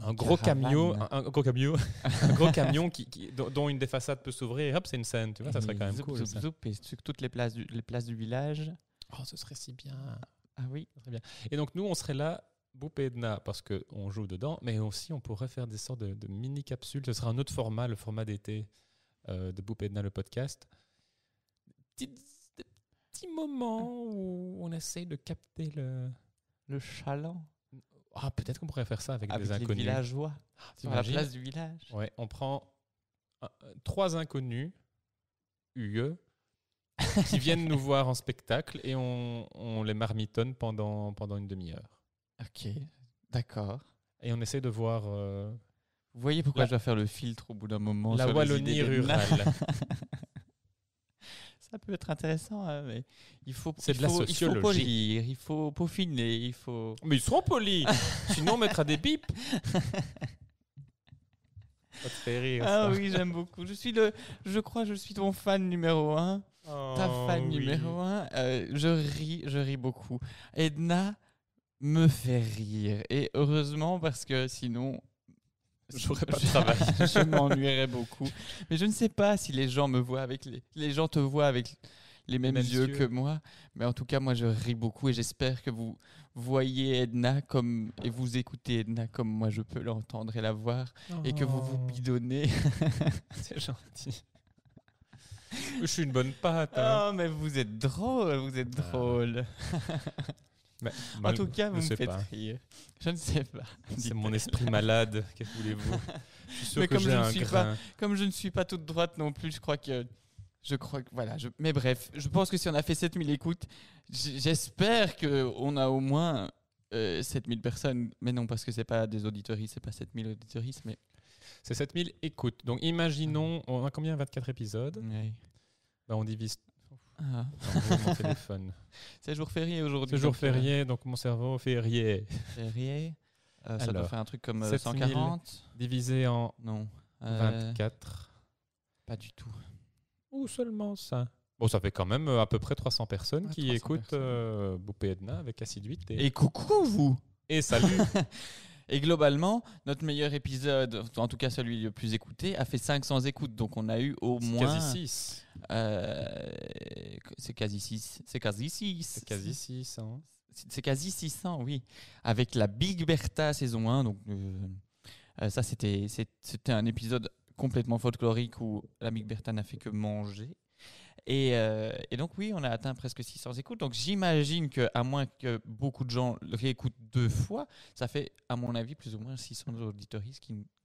un, gros camion un, gros camion, un, gros camion, qui, dont une des façades peut s'ouvrir et hop, c'est une scène, tu vois, ça serait quand même cool. toutes les places, du, les places du village. Oh, ce serait si bien. Ah oui. Très bien. Et donc, nous, on serait là boupé et Edna, parce qu'on joue dedans, mais aussi on pourrait faire des sortes de, de mini-capsules. Ce sera un autre format, le format d'été. Euh, de Boop Edna, le podcast. petit petit moment où on essaye de capter le. Le chaland. Ah, peut-être qu'on pourrait faire ça avec, des inconnus. Les villageois. Ah, sur la place du village. Ouais, on prend euh, trois inconnus, UE, qui viennent nous voir en spectacle et on, les marmitonne pendant, pendant une demi-heure. Ok, d'accord. Et on essaie de voir euh, vous voyez pourquoi je dois faire le filtre au bout d'un moment La Wallonie rurale. Ça peut être intéressant, hein, mais il faut, il, de faut, il faut polir, il faut peaufiner, il faut. Mais ils seront polis Sinon, on mettra des bips Ça te fait rire. Ah oui, j'aime beaucoup. Je suis le, je crois, je suis ton fan numéro un. ta oh fan numéro un. Euh, je ris, je ris beaucoup. Edna me fait rire et heureusement parce que sinon pas de je m'ennuierais beaucoup. Mais je ne sais pas si les gens me voient avec les, les gens te voient avec les mêmes, yeux, que moi. Mais en tout cas, moi, je ris beaucoup et j'espère que vous voyez Edna comme et vous écoutez Edna comme moi je peux l'entendre et la voir et que vous vous oh. bidonnez. C'est gentil. Je suis une bonne patte. Non, hein. oh, mais vous êtes drôle, vous êtes ah. drôle. Bah, en tout cas, vous me faites rire. Je ne sais pas. C'est mon esprit malade. Qu'est-ce que voulez-vous comme, je ne suis pas, comme je ne suis pas toute droite non plus, je crois que. Je crois que. Voilà. Je, mais bref, je pense que si on a fait 7000 écoutes, j'espère qu'on a au moins 7000 euh, personnes. Mais non, parce que c'est pas des Ce c'est pas 7000 auditoristes, mais. C'est 7000 écoutes. Donc imaginons, on a combien 24 épisodes bah, On divise ah. C'est jour férié aujourd'hui. C'est jour euh, férié, donc mon cerveau férié. Férié. Euh, ça doit faire un truc comme 140 euh, divisé en 24. Pas du tout. Ou seulement ça. Bon, ça fait quand même à peu près 300 personnes qui écoutent Boupé Edna avec assiduité. et coucou vous. Et salut. Et globalement, notre meilleur épisode, en tout cas celui le plus écouté, a fait 500 écoutes. Donc on a eu au moins. Quasi 6. Euh, c'est quasi 6. C'est quasi 6. C'est quasi 600. Hein. C'est quasi 600, oui. Avec la Big Bertha saison 1. Donc euh, euh, ça, c'était un épisode complètement folklorique où la Big Bertha n'a fait que manger. Euh, et, donc, oui, on a atteint presque 600 écoutes. Donc, j'imagine que à moins que beaucoup de gens réécoutent deux fois, ça fait, à mon avis, plus ou moins 600 auditeurs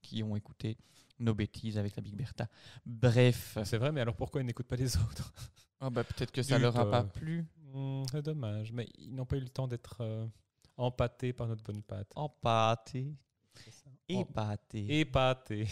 qui, ont écouté nos bêtises avec la Big Bertha. Bref. Ah, c'est vrai, mais alors pourquoi ils n'écoutent pas les autres ah, bah, Peut-être que ça ne leur a pas euh, plu. Hmm, c'est dommage, mais ils n'ont pas eu le temps d'être euh, par notre bonne pâte. Empâtés Épatés. Épatés.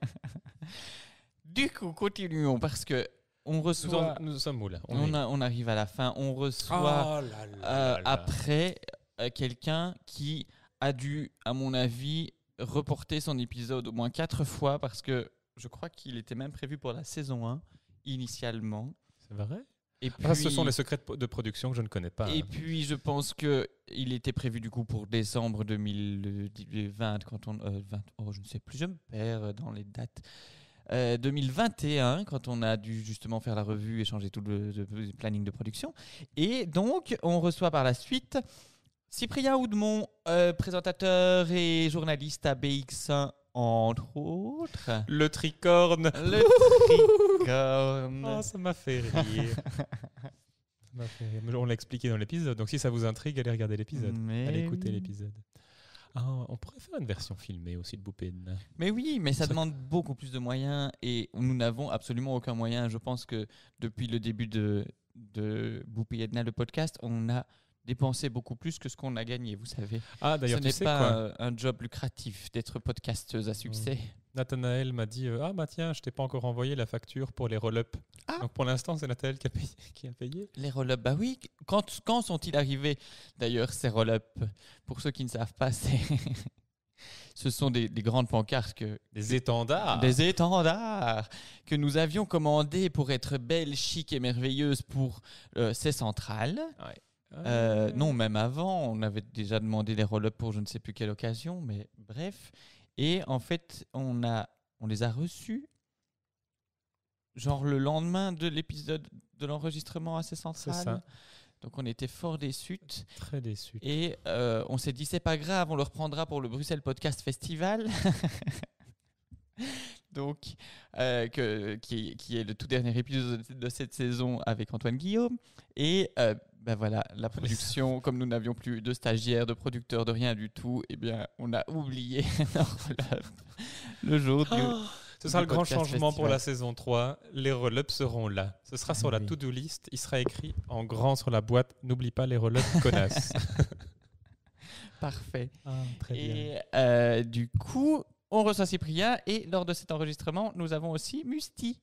du coup, continuons parce que on reçoit. Nous, sommes où là on, arrive à la fin. On reçoit ah, euh, après euh, quelqu'un qui a dû, à mon avis, reporter son épisode au moins quatre fois parce que je crois qu'il était même prévu pour la saison 1 initialement. C'est vrai et ah, puis, ce sont les secrets de production que je ne connais pas. Et puis, je pense que il était prévu du coup pour décembre 2020, euh, quand on 20, oh, je ne sais plus, je me perds dans les dates. 2021, euh, quand on a dû justement faire la revue et changer tout le, planning de production. Et donc, on reçoit par la suite Cyprien Houdemont, euh, présentateur et journaliste à BX1 entre autres. Le tricorne. Le tricorne. Oh, ça m'a fait rire. On l'a expliqué dans l'épisode, donc si ça vous intrigue, allez regarder l'épisode. Allez écouter l'épisode. Ah, on pourrait faire une version filmée aussi de Edna Mais oui, mais ça, demande beaucoup plus de moyens et nous n'avons absolument aucun moyen. Je pense que depuis le début de, de Edna le podcast, on a dépensé beaucoup plus que ce qu'on a gagné, vous savez. Ah, d'ailleurs, ce n'est pas un job lucratif d'être podcasteuse à succès. Nathanaël m'a dit euh, Ah, bah tiens, je t'ai pas encore envoyé la facture pour les roll-up. Ah. Donc pour l'instant, c'est Nathanaël qui a payé. Les roll-up, bah oui. Quand, quand sont-ils arrivés d'ailleurs, ces roll-up Pour ceux qui ne savent pas, c'est. Ce sont des, grandes pancartes que. Des étendards Des étendards que nous avions commandés pour être belles, chic et merveilleuses pour euh, ces centrales. Euh, non, même avant, on avait déjà demandé les roll-up pour je ne sais plus quelle occasion, mais bref. Et en fait, on, a, on les a reçus genre le lendemain de l'épisode de l'enregistrement à central. C'est Donc on était fort déçus. Très déçus. Et euh, on s'est dit, c'est pas grave, on le reprendra pour le Bruxelles Podcast Festival. Donc, euh, que, qui, est le tout dernier épisode de cette saison avec Antoine Guillaume. Et euh, ben voilà, la production, comme nous n'avions plus de stagiaires, de producteurs, de rien du tout, eh bien, on a oublié le jour ah, ce sera le grand changement pour la saison 3. Les roll seront là. Ce sera sur la to-do list. Il sera écrit en grand sur la boîte N'oublie pas les roll-ups, connasse. Parfait. Ah, très Et euh, du coup, on reçoit Cyprien et lors de cet enregistrement, nous avons aussi Musti.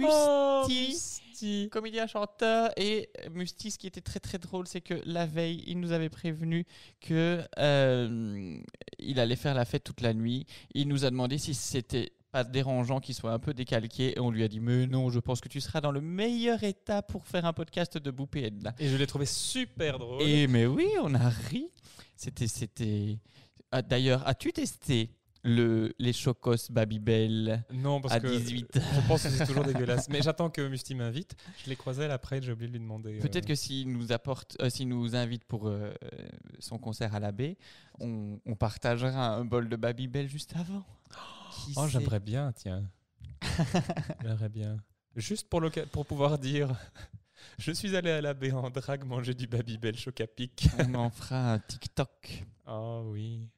Oh, Musti, comédien chanteur et Musti. Ce qui était très très drôle, c'est que la veille, il nous avait prévenu que euh, il allait faire la fête toute la nuit. Il nous a demandé si c'était pas dérangeant qu'il soit un peu décalqué et on lui a dit mais non je pense que tu seras dans le meilleur état pour faire un podcast de Boupé là et je l'ai trouvé super drôle et mais oui on a ri c'était c'était ah, d'ailleurs as-tu testé le, les Chocos Babybel non, à 18. Je pense que c'est toujours dégueulasse. Mais j'attends que Musti m'invite. Je l'ai croisé après j'ai oublié de lui demander. Euh. Peut-être que s'il nous, apporte, euh, nous invite pour euh, son concert à la on, partagera un bol de Babybel juste avant. oh, j'aimerais bien, tiens. j'aimerais bien. Juste pour, pour pouvoir dire. Je suis allé à la en drague manger du Babybel Chocapic. On en fera un TikTok. Oh oui.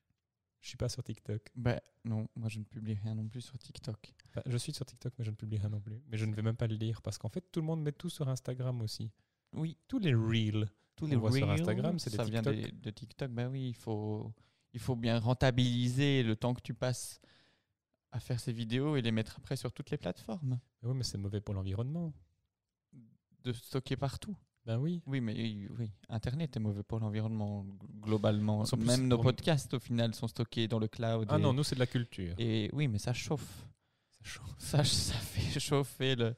Je suis pas sur TikTok. Bah non, moi je ne publie rien non plus sur TikTok. Bah, je suis sur TikTok, mais je ne publie rien non plus. Mais je ne vais même pas le lire parce qu'en fait, tout le monde met tout sur Instagram aussi. Oui. Tous les reels. Tous les reels sur Instagram, c'est des TikTok. Ça vient de, TikTok. Ben oui, il faut, il faut bien rentabiliser le temps que tu passes à faire ces vidéos et les mettre après sur toutes les plateformes. oui, mais c'est mauvais pour l'environnement. De stocker partout. Ben oui. Oui, mais oui, Internet est mauvais pour l'environnement globalement. Même nos podcasts, au final, sont stockés dans le cloud. Ah non, nous, c'est de la culture. Et oui, mais ça chauffe. Ça, chauffe. ça, ça fait chauffer le,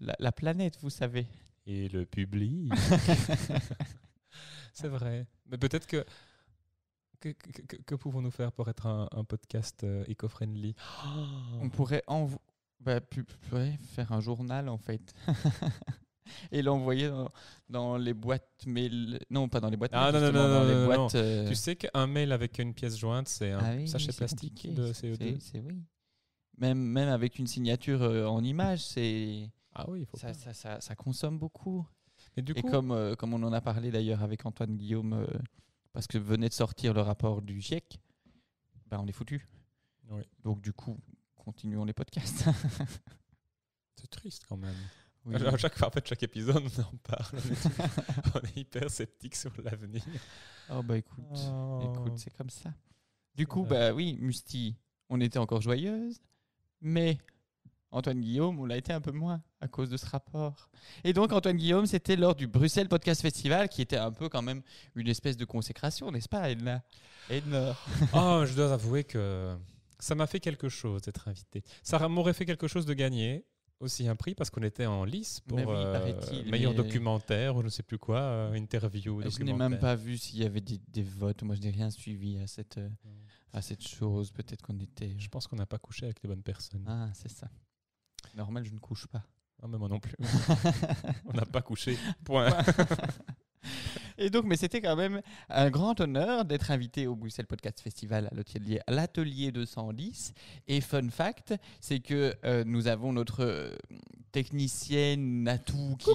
la, planète, vous savez. Et le public. c'est vrai. Mais peut-être que. Que, que, pouvons-nous faire pour être un, un podcast euh, éco-friendly On pourrait en, bah, faire un journal en fait. et l'envoyer dans, les boîtes mail. Non, pas dans les boîtes ah, mail. Non, non, non, dans les boîtes, euh, Tu sais qu'un mail avec une pièce jointe, c'est un ah sachet plastique de CO2. C'est oui. Même, même avec une signature euh, en image, c'est. Ah oui, faut ça, ça, ça, ça, consomme beaucoup. Et, du comme, euh, comme on en a parlé d'ailleurs avec Antoine Guillaume, parce que venait de sortir le rapport du GIEC, ben on est foutu. Donc du coup, continuons les podcasts. c'est triste quand même chaque, en fait, chaque épisode, on en parle. on est, hyper sceptique sur l'avenir. Oh, bah écoute, ah. écoute, c'est comme ça. Du coup, bah oui, Musti, on était encore joyeuse, mais Antoine Guillaume, on l'a été un peu moins à cause de ce rapport. Et donc, Antoine Guillaume, c'était lors du Bruxelles Podcast Festival qui était un peu quand même une espèce de consécration, n'est-ce pas, Edna Edna Oh, je dois avouer que ça m'a fait quelque chose d'être invité. Ça m'aurait fait quelque chose de gagner aussi un prix parce qu'on était en lice pour euh, meilleur documentaire ou je ne sais plus quoi, euh, interview interview. Je n'ai même pas vu s'il y avait des, des, votes. Moi, je n'ai rien suivi à cette, euh, à cette chose. Peut-être qu'on était. Je pense qu'on n'a pas couché avec les bonnes personnes. Ah, c'est ça. Normal, je ne couche pas. Ah, moi non plus. On n'a pas couché. Point. Et donc, mais c'était quand même un grand honneur d'être invité au Bruxelles Podcast Festival à l'atelier 210. Et fun fact, c'est que euh, nous avons notre euh, technicienne Natou qui,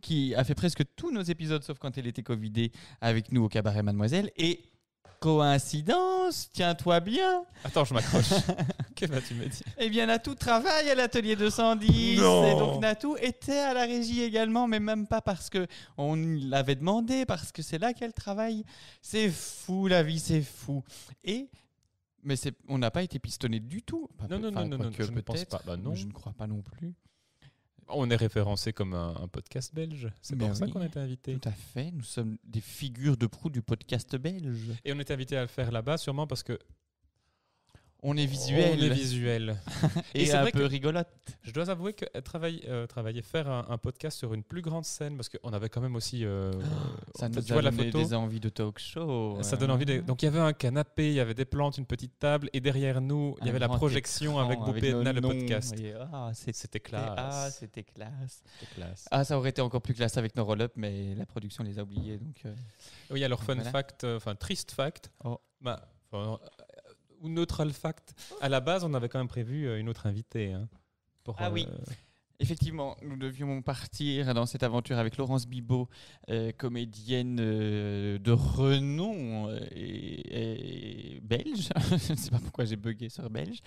qui a fait presque tous nos épisodes, sauf quand elle était Covidée, avec nous au cabaret Mademoiselle. Et Coïncidence, tiens-toi bien. Attends, je m'accroche. que vas-tu me dire Eh bien, Natou travaille à l'atelier 210. Non et donc Natou était à la régie également, mais même pas parce que on l'avait demandé, parce que c'est là qu'elle travaille. C'est fou, la vie, c'est fou. Et mais on n'a pas été pistonné du tout. non, non, non, non, je ne pense pas. Bah, non. Je ne crois pas non plus. On est référencé comme un, podcast belge. C'est pour ben ça qu'on est été invité. Tout à fait. Nous sommes des figures de proue du podcast belge. Et on est invité à le faire là-bas, sûrement parce que on est visuel. On visuel. et, c'est un peu rigolote. Je dois avouer que euh, travailler, euh, travailler faire un, podcast sur une plus grande scène, parce qu'on avait quand même aussi. Euh, ça nous a des envies de talk show. Ça donne envie Donc il y avait un canapé, il y avait des plantes, une petite table, et derrière nous, il y avait la projection avec Edna, le podcast. Ah, c'était classe. Ah, c'était classe. Ah, ça aurait été encore plus classe avec nos roll-up, mais la production les a oubliés. Donc, Oui, alors fun fact, enfin triste fact. Oh. Bah, ou Neutral Fact. À la base, on avait quand même prévu euh, une autre invitée. Hein, ah oui. Euh, Effectivement, nous devions partir dans cette aventure avec Laurence Bibot, euh, comédienne de renom et, belge. Je ne sais pas pourquoi j'ai bugué sur belge.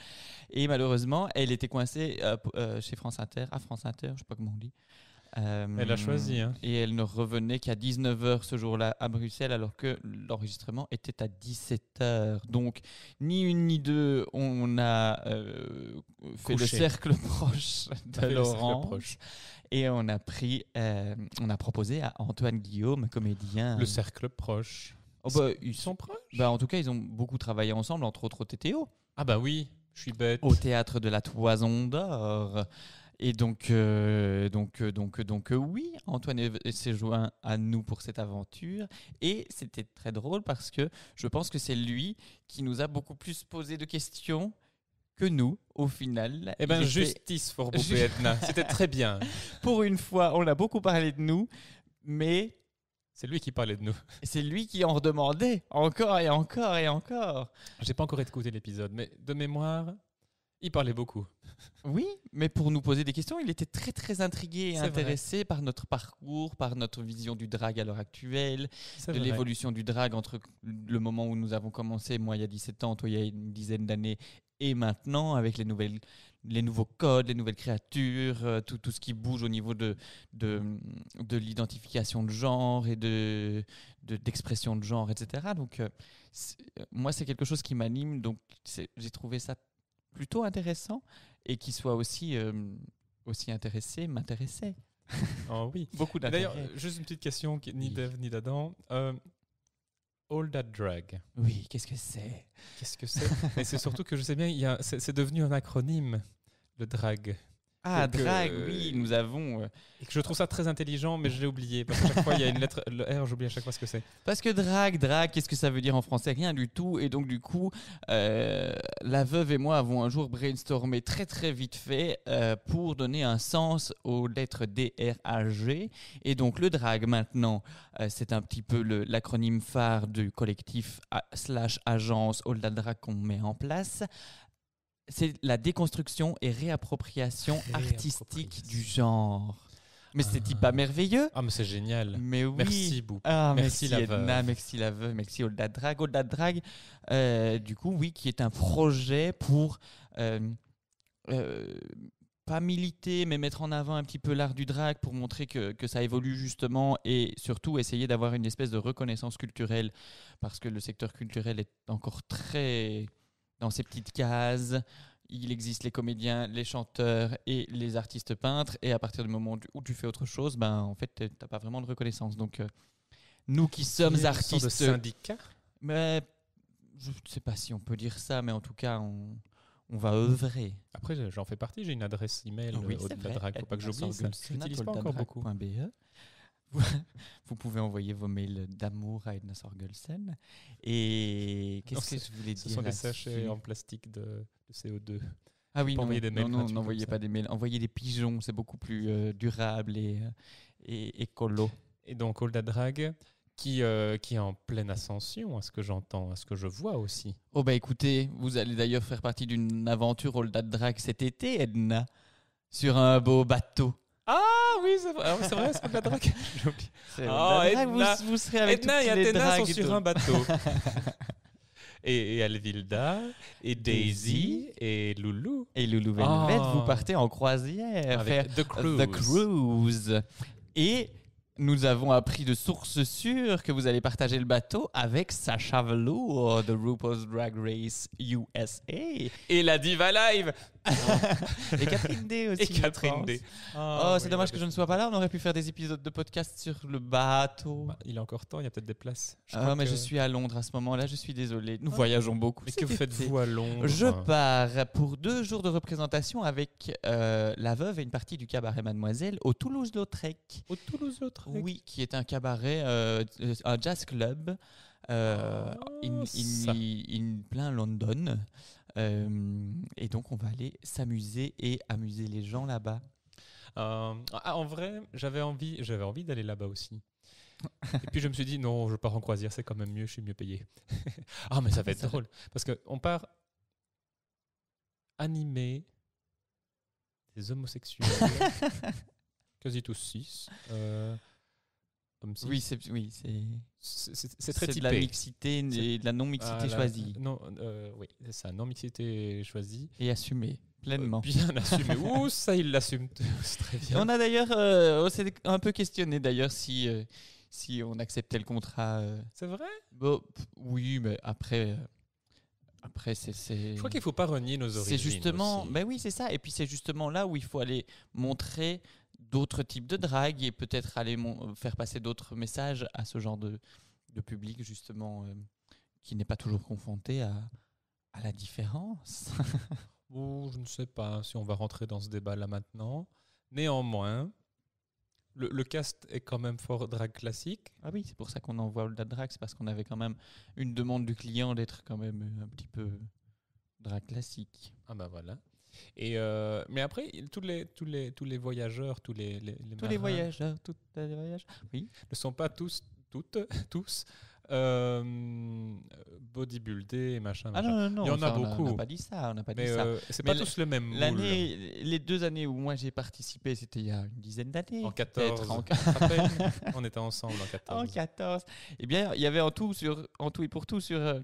Et malheureusement, elle était coincée chez France Inter, à France Inter, je ne sais pas comment on dit, euh, elle a choisi. Hein. Et elle ne revenait qu'à 19h ce jour-là à Bruxelles, alors que l'enregistrement était à 17h. Donc, ni une ni deux, on a euh, fait le cercle proche de Laurent. Et on a pris, euh, on a proposé à Antoine Guillaume, comédien. Le cercle proche. Oh bah, ils sont proches bah, bah, En tout cas, ils ont beaucoup travaillé ensemble, entre autres au TTO. Ah bah oui, je suis bête. Au théâtre de la Toison d'Or. Et donc, euh, donc, euh, donc, euh, donc, oui, Antoine s'est joint à nous pour cette aventure. Et c'était très drôle parce que je pense que c'est lui qui nous a beaucoup plus posé de questions que nous, au final. Eh bien, justice pour for Edna. C'était très bien. pour une fois, on a beaucoup parlé de nous, mais. C'est lui qui parlait de nous. C'est lui qui en redemandait encore et encore et encore. J'ai pas encore écouté l'épisode, mais de mémoire, il parlait beaucoup. Oui, mais pour nous poser des questions, il était très très intrigué et intéressé par notre parcours, par notre vision du drag à l'heure actuelle, de l'évolution du drag entre le moment où nous avons commencé, moi il y a 17 ans, toi il y a une dizaine d'années, et maintenant avec les, nouvelles, les nouveaux codes, les nouvelles créatures, euh, tout, tout ce qui bouge au niveau de, de, de l'identification de genre et de d'expression de, de, genre, etc. Donc euh, euh, moi c'est quelque chose qui m'anime, donc j'ai trouvé ça plutôt intéressant et qui soit aussi, euh, aussi intéressé m'intéressait. oh oui. Beaucoup d'intérêt. D'ailleurs, juste une petite question, ni d'Eve ni d'Adam. Euh, All That Drag. Oui, qu'est-ce que c'est Qu'est-ce que c'est Et c'est surtout que je sais bien, c'est devenu un acronyme, le drag. Ah, euh, drag, oui, nous avons. Euh, je trouve ça très intelligent, mais je l'ai oublié. Parce qu'à chaque fois, il y a une lettre le R, j'oublie à chaque fois ce que c'est. Parce que drague, drague, qu'est-ce que ça veut dire en français Rien du tout. Et donc, du coup, euh, la veuve et moi avons un jour brainstormé très, très vite fait pour donner un sens aux lettres D, R, A, G. Et donc, le drague, maintenant, c'est un petit peu l'acronyme phare du collectif slash agence Olda Drag qu'on met en place c'est la déconstruction et réappropriation, artistique du genre. Mais ah. c'est pas merveilleux. Ah, mais c'est génial. Mais Merci, beaucoup. Ah, merci, Edna, merci Veuve. merci Olda Drag. Olda Drag, euh, du coup, oui, qui est un projet pour. Euh, euh, pas militer, mais mettre en avant un petit peu l'art du drag pour montrer que, que, ça évolue justement et surtout essayer d'avoir une espèce de reconnaissance culturelle parce que le secteur culturel est encore très dans ces petites cases. Il existe les comédiens, les chanteurs et les artistes peintres. Et à partir du moment où tu fais autre chose, ben, en fait, tu n'as pas vraiment de reconnaissance. Donc, euh, nous qui sommes artistes. syndicat. syndicats mais, Je ne sais pas si on peut dire ça, mais en tout cas, on, va œuvrer. Après, j'en fais partie. J'ai une adresse email oui, au euh, vrai. Faut pas que j'oublie. Je n'utilise pas encore beaucoup. E. vous pouvez envoyer vos mails d'amour à Edna Sorgelsen. Et qu'est-ce que je voulais dire Ce sont des sachets en plastique de, CO2. Ah oui, non, non, n'envoyez pas des mails. Envoyez des pigeons, c'est beaucoup plus euh, durable et, euh, et écolo. Et donc, Olda Drag, qui, euh, qui est en pleine ascension, à ce que j'entends, à ce que je vois aussi. Oh, bah écoutez, vous allez d'ailleurs faire partie d'une aventure Olda Drag cet été, Edna, sur un beau bateau. Ah, ah oui, c'est vrai, c'est vrai, c'est la drague. J'ai ah, vous, vous serez avec Edna toutes et les Athéna sont sur un bateau. et, et Alvilda, et Daisy, et Loulou. Et Loulou Velvet, ah. vous partez en croisière. The Cruise. The Cruise. Et nous avons appris de sources sûres que vous allez partager le bateau avec Sacha Velour de RuPaul's Drag Race USA. Et la Diva Live et Catherine D aussi. oh, oh c'est dommage que je ne sois pas là. On aurait pu faire des épisodes de podcast sur le bateau. Bah, il est encore temps, il y a peut-être des places. Je ah, mais je suis à Londres à ce moment-là. Je suis désolé. Nous ah. voyageons beaucoup. Mais que faites-vous à Londres Je pars pour deux jours de représentation avec euh, La Veuve et une partie du cabaret Mademoiselle au Toulouse-Lautrec. Au Toulouse-Lautrec Oui, qui est un cabaret, euh, un jazz club. Euh, ah, in, plein London. Euh, et donc, on va aller s'amuser et amuser les gens là-bas. Euh, ah, en vrai, j'avais envie, j'avais envie d'aller là-bas aussi. et puis je me suis dit non, je pars en croisière, c'est quand même mieux, je suis mieux payé. ah mais ça ah, va être drôle parce que on part animer des homosexuels, quasi tous six. Euh, oui, c'est oui, c'est très typé. de la mixité et la non mixité ah, choisie. non, euh, oui, c'est ça, non mixité choisie et assumée. Pleinement. Euh, bien assumée, Ouh, ça, il l'assume très bien. On a d'ailleurs, euh, un peu questionné d'ailleurs si, euh, si on acceptait le contrat. C'est vrai bon, Oui, mais après, après, c'est. Je crois qu'il ne faut pas renier nos origines. C'est justement. Aussi. Ben oui, c'est ça. Et puis, c'est justement là où il faut aller montrer d'autres types de drague et peut-être aller faire passer d'autres messages à ce genre de, public justement euh, qui n'est pas toujours confronté à, la différence ou Je ne sais pas si on va rentrer dans ce débat là maintenant. Néanmoins, le, cast est quand même fort drague classique. Ah oui, c'est pour ça qu'on envoie le drague, c'est parce qu'on avait quand même une demande du client d'être quand même euh, un petit peu drag classique. Ah bah voilà. Et euh, mais après, tous les, tous les, tous les voyageurs, tous les, les, tous les voyageurs, toutes les voyageurs, oui, ne sont pas tous, toutes, tous euh, bodybuildés, machin, ah Il y en a beaucoup. On n'a pas dit ça, on n'a pas dit ça. Euh, c'est pas tous le même L'année, les deux années où moi j'ai participé, c'était il y a une dizaine d'années. En 14. En... on était ensemble en 14. En 14. Eh bien, il y avait en tout, sur, en tout et pour tout, sur, euh,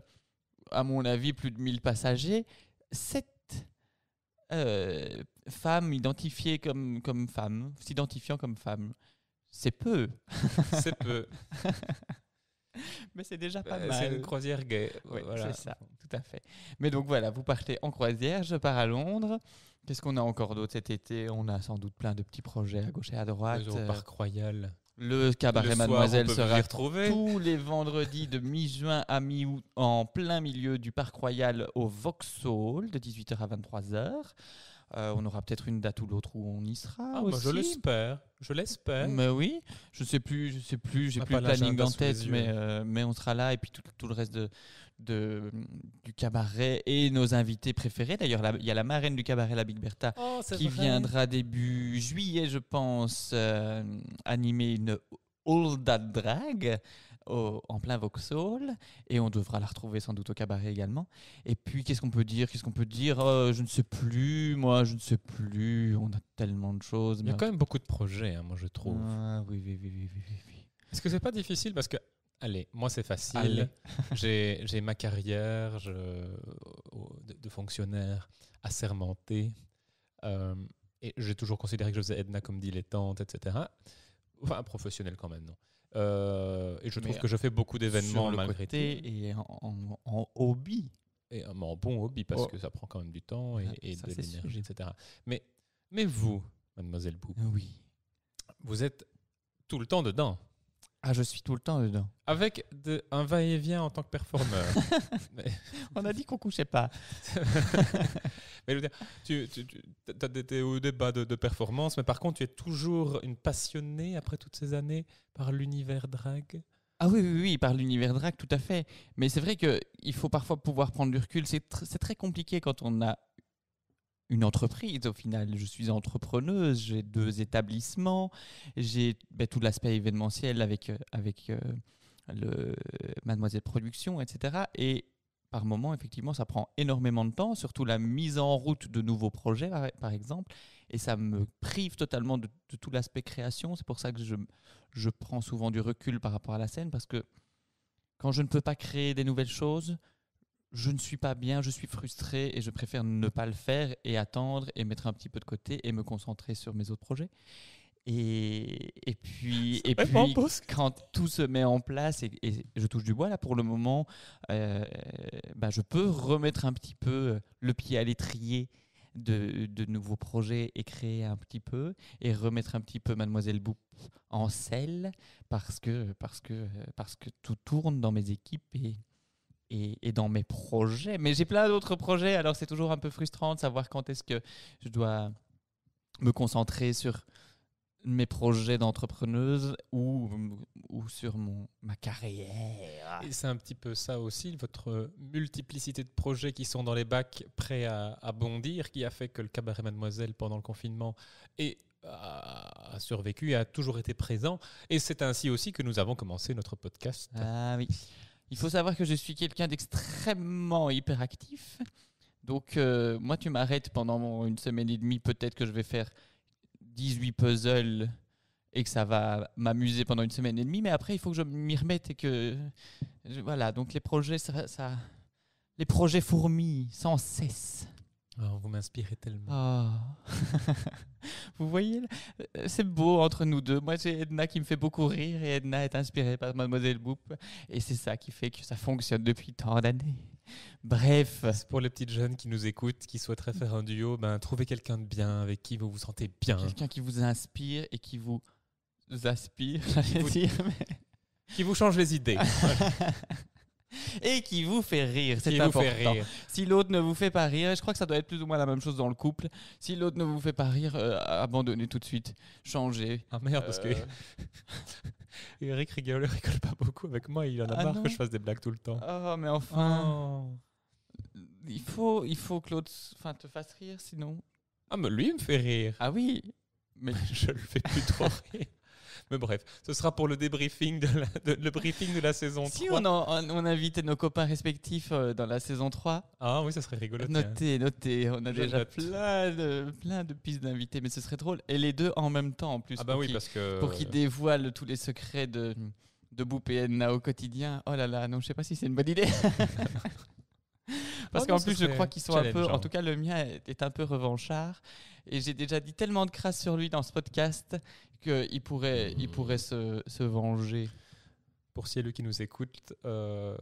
à mon avis, plus de 1000 passagers. Euh, femme femmes identifiées comme, comme femmes, s'identifiant comme femme, C'est peu. c'est peu. Mais c'est déjà pas euh, mal. C'est une croisière gay. Oui, c'est ça, tout à fait. Mais donc voilà, vous partez en croisière, je pars à Londres. Qu'est-ce qu'on a encore d'autre cet été On a sans doute plein de petits projets à gauche et à droite. Le parc royal. Le cabaret Mademoiselle sera tous les vendredis de mi-juin à mi-août en plein milieu du Parc Royal au Vauxhall de 18h à 23h. Euh, on aura peut-être une date ou l'autre où on y sera. Ah, aussi. je l'espère. Je l'espère. Mais oui, je sais plus, je sais plus, j'ai plus le planning en tête, euh, mais, on sera là et puis tout, le reste de, du cabaret et nos invités préférés. D'ailleurs, il y a la marraine du cabaret, la Big Bertha, oh, qui viendra début juillet, je pense, euh, animer une All That Drag en plein Vauxhall. Et on devra la retrouver sans doute au cabaret également. Et puis, qu'est-ce qu'on peut dire Qu'est-ce qu'on peut dire oh, Je ne sais plus, moi, je ne sais plus. On a tellement de choses. Il y a quand même beaucoup de projets, hein, moi, je trouve. Ah, oui, oui, oui, oui, Est-ce que c'est pas difficile Parce que Allez, moi c'est facile. J'ai ma carrière de, fonctionnaire assermenté. Euh, et j'ai toujours considéré que je faisais Edna comme dilettante, etc. Enfin, professionnel quand même, non. Euh, et je trouve que je fais beaucoup d'événements malgré tout. Et en, hobby. Et euh, en bon hobby, parce oh. que ça prend quand même du temps et, ah, de l'énergie, etc. Mais, mais vous, mademoiselle Bou, oui. vous êtes tout le temps dedans. Ah, je suis tout le temps dedans. Avec de, un va-et-vient en tant que performeur. On a dit qu'on couchait pas. mais je veux dire, tu, tu, au débat de, performance, mais par contre, tu es toujours une passionnée après toutes ces années par l'univers drague. Ah oui, oui, oui, par l'univers drague, tout à fait. Mais c'est vrai qu'il faut parfois pouvoir prendre du recul. C'est très compliqué quand on a une entreprise au final. Je suis entrepreneuse, j'ai deux établissements, j'ai ben, tout l'aspect événementiel avec, euh, avec euh, le Mademoiselle Production, etc. Et par moment, effectivement, ça prend énormément de temps, surtout la mise en route de nouveaux projets, par exemple. Et ça me prive totalement de, de tout l'aspect création. C'est pour ça que je, je prends souvent du recul par rapport à la scène, parce que quand je ne peux pas créer des nouvelles choses, je ne suis pas bien, je suis frustré et je préfère ne pas le faire et attendre et mettre un petit peu de côté et me concentrer sur mes autres projets. Et, et puis, et puis quand tout se met en place, et, je touche du bois là pour le moment, euh, bah, je peux remettre un petit peu le pied à l'étrier de, de, nouveaux projets et créer un petit peu et remettre un petit peu Mademoiselle Boop en selle parce que, parce que, parce que tout tourne dans mes équipes et, et, dans mes projets. Mais j'ai plein d'autres projets, alors c'est toujours un peu frustrant de savoir quand est-ce que je dois me concentrer sur mes projets d'entrepreneuse ou, ou sur mon, ma carrière. Et c'est un petit peu ça aussi, votre multiplicité de projets qui sont dans les bacs prêts à, bondir, qui a fait que le cabaret Mademoiselle pendant le confinement a survécu et a toujours été présent. Et c'est ainsi aussi que nous avons commencé notre podcast. Ah oui. Il faut savoir que je suis quelqu'un d'extrêmement hyperactif. Donc, euh, moi, tu m'arrêtes pendant une semaine et demie. Peut-être que je vais faire 18 puzzles et que ça va m'amuser pendant une semaine et demie. Mais après, il faut que je m'y remette et que. voilà, donc les projets, ça, ça les projets fourmis sans cesse. Oh, vous m'inspirez tellement. Ah. vous voyez, euh, c'est beau entre nous deux. Moi, j'ai Edna qui me fait beaucoup rire et Edna est inspirée par Mademoiselle Boop. Et c'est ça qui fait que ça fonctionne depuis tant d'années. Bref. Pour les petites jeunes qui nous écoutent, qui souhaiteraient faire un duo, ben, trouvez quelqu'un de bien, avec qui vous vous sentez bien. Quelqu'un qui vous inspire et qui vous aspire, Qui vous change les idées. et qui vous fait rire. C'est important. Si l'autre ne vous fait pas rire, je crois que ça doit être plus ou moins la même chose dans le couple. Si l'autre ne vous fait pas rire, euh, abandonnez tout de suite, changez. Ah merde, parce que euh. Eric rigole, rigole pas beaucoup avec moi. Il en a ah marre que je fasse des blagues tout le temps. Oh, mais enfin. Oh. Il faut, il faut que l'autre te fasse rire, sinon. Ah, mais lui, il me fait rire. Ah oui. Mais je le fais plus trop rire. Mais bref, ce sera pour le débriefing de, la, le briefing de la saison 3. Si on, invitait nos copains respectifs euh, dans la saison 3. Ah oui, ça serait rigolo. Notez, notez. On a déjà plein de, plein de pistes d'invités, mais ce serait drôle. Et les deux en même temps, en plus. Ah bah oui, parce que. Pour qu'ils dévoilent tous les secrets de, de BPN au quotidien. Oh là là, non, je sais pas si c'est une bonne idée. Parce oh qu'en plus, je crois qu'ils sont un peu. En tout cas, le mien est, est un peu revanchard. Et j'ai déjà dit tellement de crasse sur lui dans ce podcast qu'il pourrait, il pourrait se, se venger pour ceux qui nous écoutent, euh,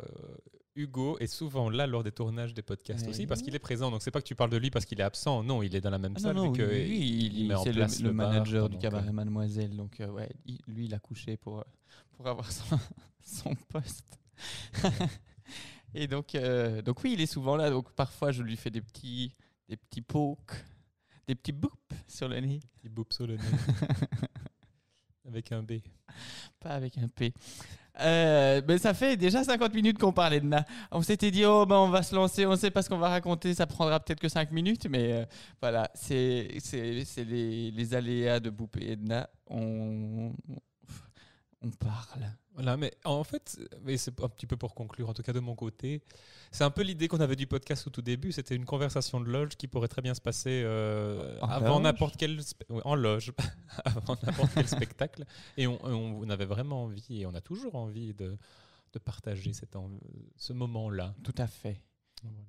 Hugo est souvent là lors des tournages des podcasts aussi parce qu'il est présent. Donc c'est pas que tu parles de lui parce qu'il est absent. Non, il est dans la même ah salle. oui, il, il met en place le, manager du cabaret Mademoiselle. Donc euh, ouais, lui il a couché pour euh, pour avoir son, son poste. Et donc donc oui, il est souvent là. Donc parfois je lui fais des petits des petits pokes, des petits boups sur le nez. Des boops boups sur le nez. Avec un B. Pas avec un P. Euh, ça fait déjà 50 minutes qu'on parlait de On s'était dit, oh, ben on va se lancer, on sait pas ce qu'on va raconter, ça prendra peut-être que 5 minutes, mais euh, voilà, c'est, c'est les, les, aléas de Boupé et On, on parle. Voilà, mais en fait, mais c'est un petit peu pour conclure, en tout cas de mon côté, c'est un peu l'idée qu'on avait du podcast au tout début. C'était une conversation de loge qui pourrait très bien se passer euh, avant n'importe quel en loge, avant n'importe quel spectacle. Et on, avait vraiment envie, et on a toujours envie de, partager ce moment-là. Tout à fait.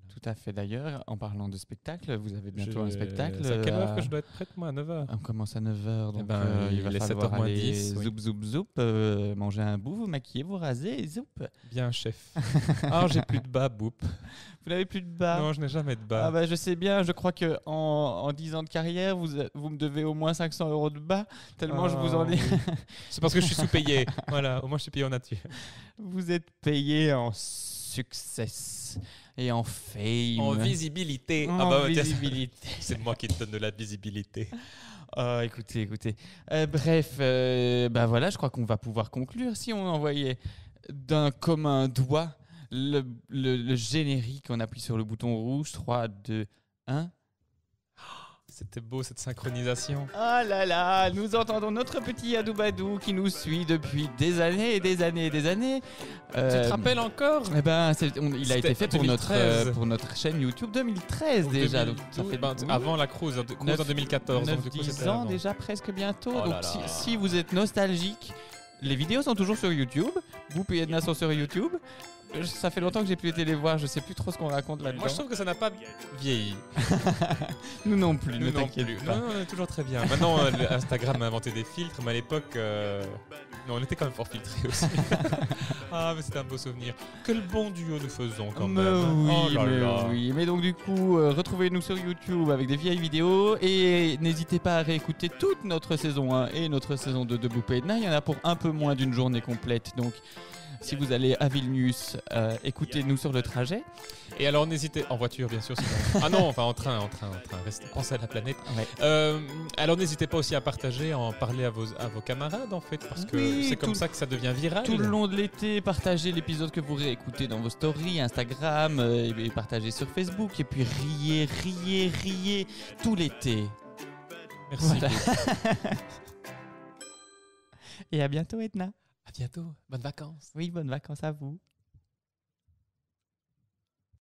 Tout à fait. D'ailleurs, en parlant de spectacle, vous avez bientôt un spectacle. C'est à quelle heure que euh, je dois être prête, moi, à 9h On commence à 9h, eh donc ben, euh, il, va falloir 7h aller 10, zoup, zoup, zoup, euh, manger un bout, vous maquillez vous rasez zoup. Bien, chef. ah, j'ai plus de bas, boup. Vous n'avez plus de bas Non, je n'ai jamais de bas. Ah ben, je sais bien, je crois que en, en 10 ans de carrière, vous, vous me devez au moins 500 euros de bas, tellement je vous en ah, ai... C'est parce que je suis sous-payé. voilà, au moins je suis payé en nature. Vous êtes payé en succès. Et en fame. En visibilité. Ah bah, visibilité. C'est moi qui te donne de la visibilité. Ah, écoutez, écoutez. Euh, bref, ben voilà, je crois qu'on va pouvoir conclure si on envoyait d'un commun doigt le, le, le générique. On appuie sur le bouton rouge. 3, 2, 1. C'était beau cette synchronisation. Ah oh là là, nous entendons notre petit Adoubadou qui nous suit depuis des années et des années et des années. tu te euh, rappelles encore Eh ben, il a été fait pour notre, euh, pour notre chaîne YouTube 2013 déjà. ça fait ben, avant la cruise, hein, en 2014. 9, ans déjà presque bientôt. Oh donc si, vous êtes nostalgique, les vidéos sont toujours sur YouTube. Vous payez de sur YouTube. Euh, ça fait longtemps que j'ai plus été les voir, je sais plus trop ce qu'on raconte là-dedans. Moi je trouve que ça n'a pas vieilli. Nous non plus, ne t'inquiète Pas. on est toujours très bien. Maintenant, euh, Instagram a inventé des filtres, mais à l'époque, euh, on était quand même fort filtrés aussi. ah, mais c'est un beau souvenir. Quel bon duo nous faisons quand mais même. Oui, oh mais oui. Mais donc du coup, retrouvez-nous sur YouTube avec des vieilles vidéos et n'hésitez pas à réécouter toute notre saison 1 et notre saison 2 de Blue Il y en a pour un peu moins d'une journée complète, donc si vous allez à Vilnius, euh, écoutez-nous sur le trajet. Et alors n'hésitez en voiture bien sûr. ah non, enfin en train, en train, en train. pensez à la planète. Euh, alors n'hésitez pas aussi à partager, à en parler à vos, à vos camarades en fait, parce que c'est comme ça que ça devient viral. Tout le long de l'été, partagez l'épisode que vous réécoutez dans vos stories, Instagram, euh, et partagez sur Facebook, et puis riez, riez, riez tout l'été. Merci. et à bientôt Edna. À bientôt. Bonnes vacances. Oui, bonnes vacances à vous.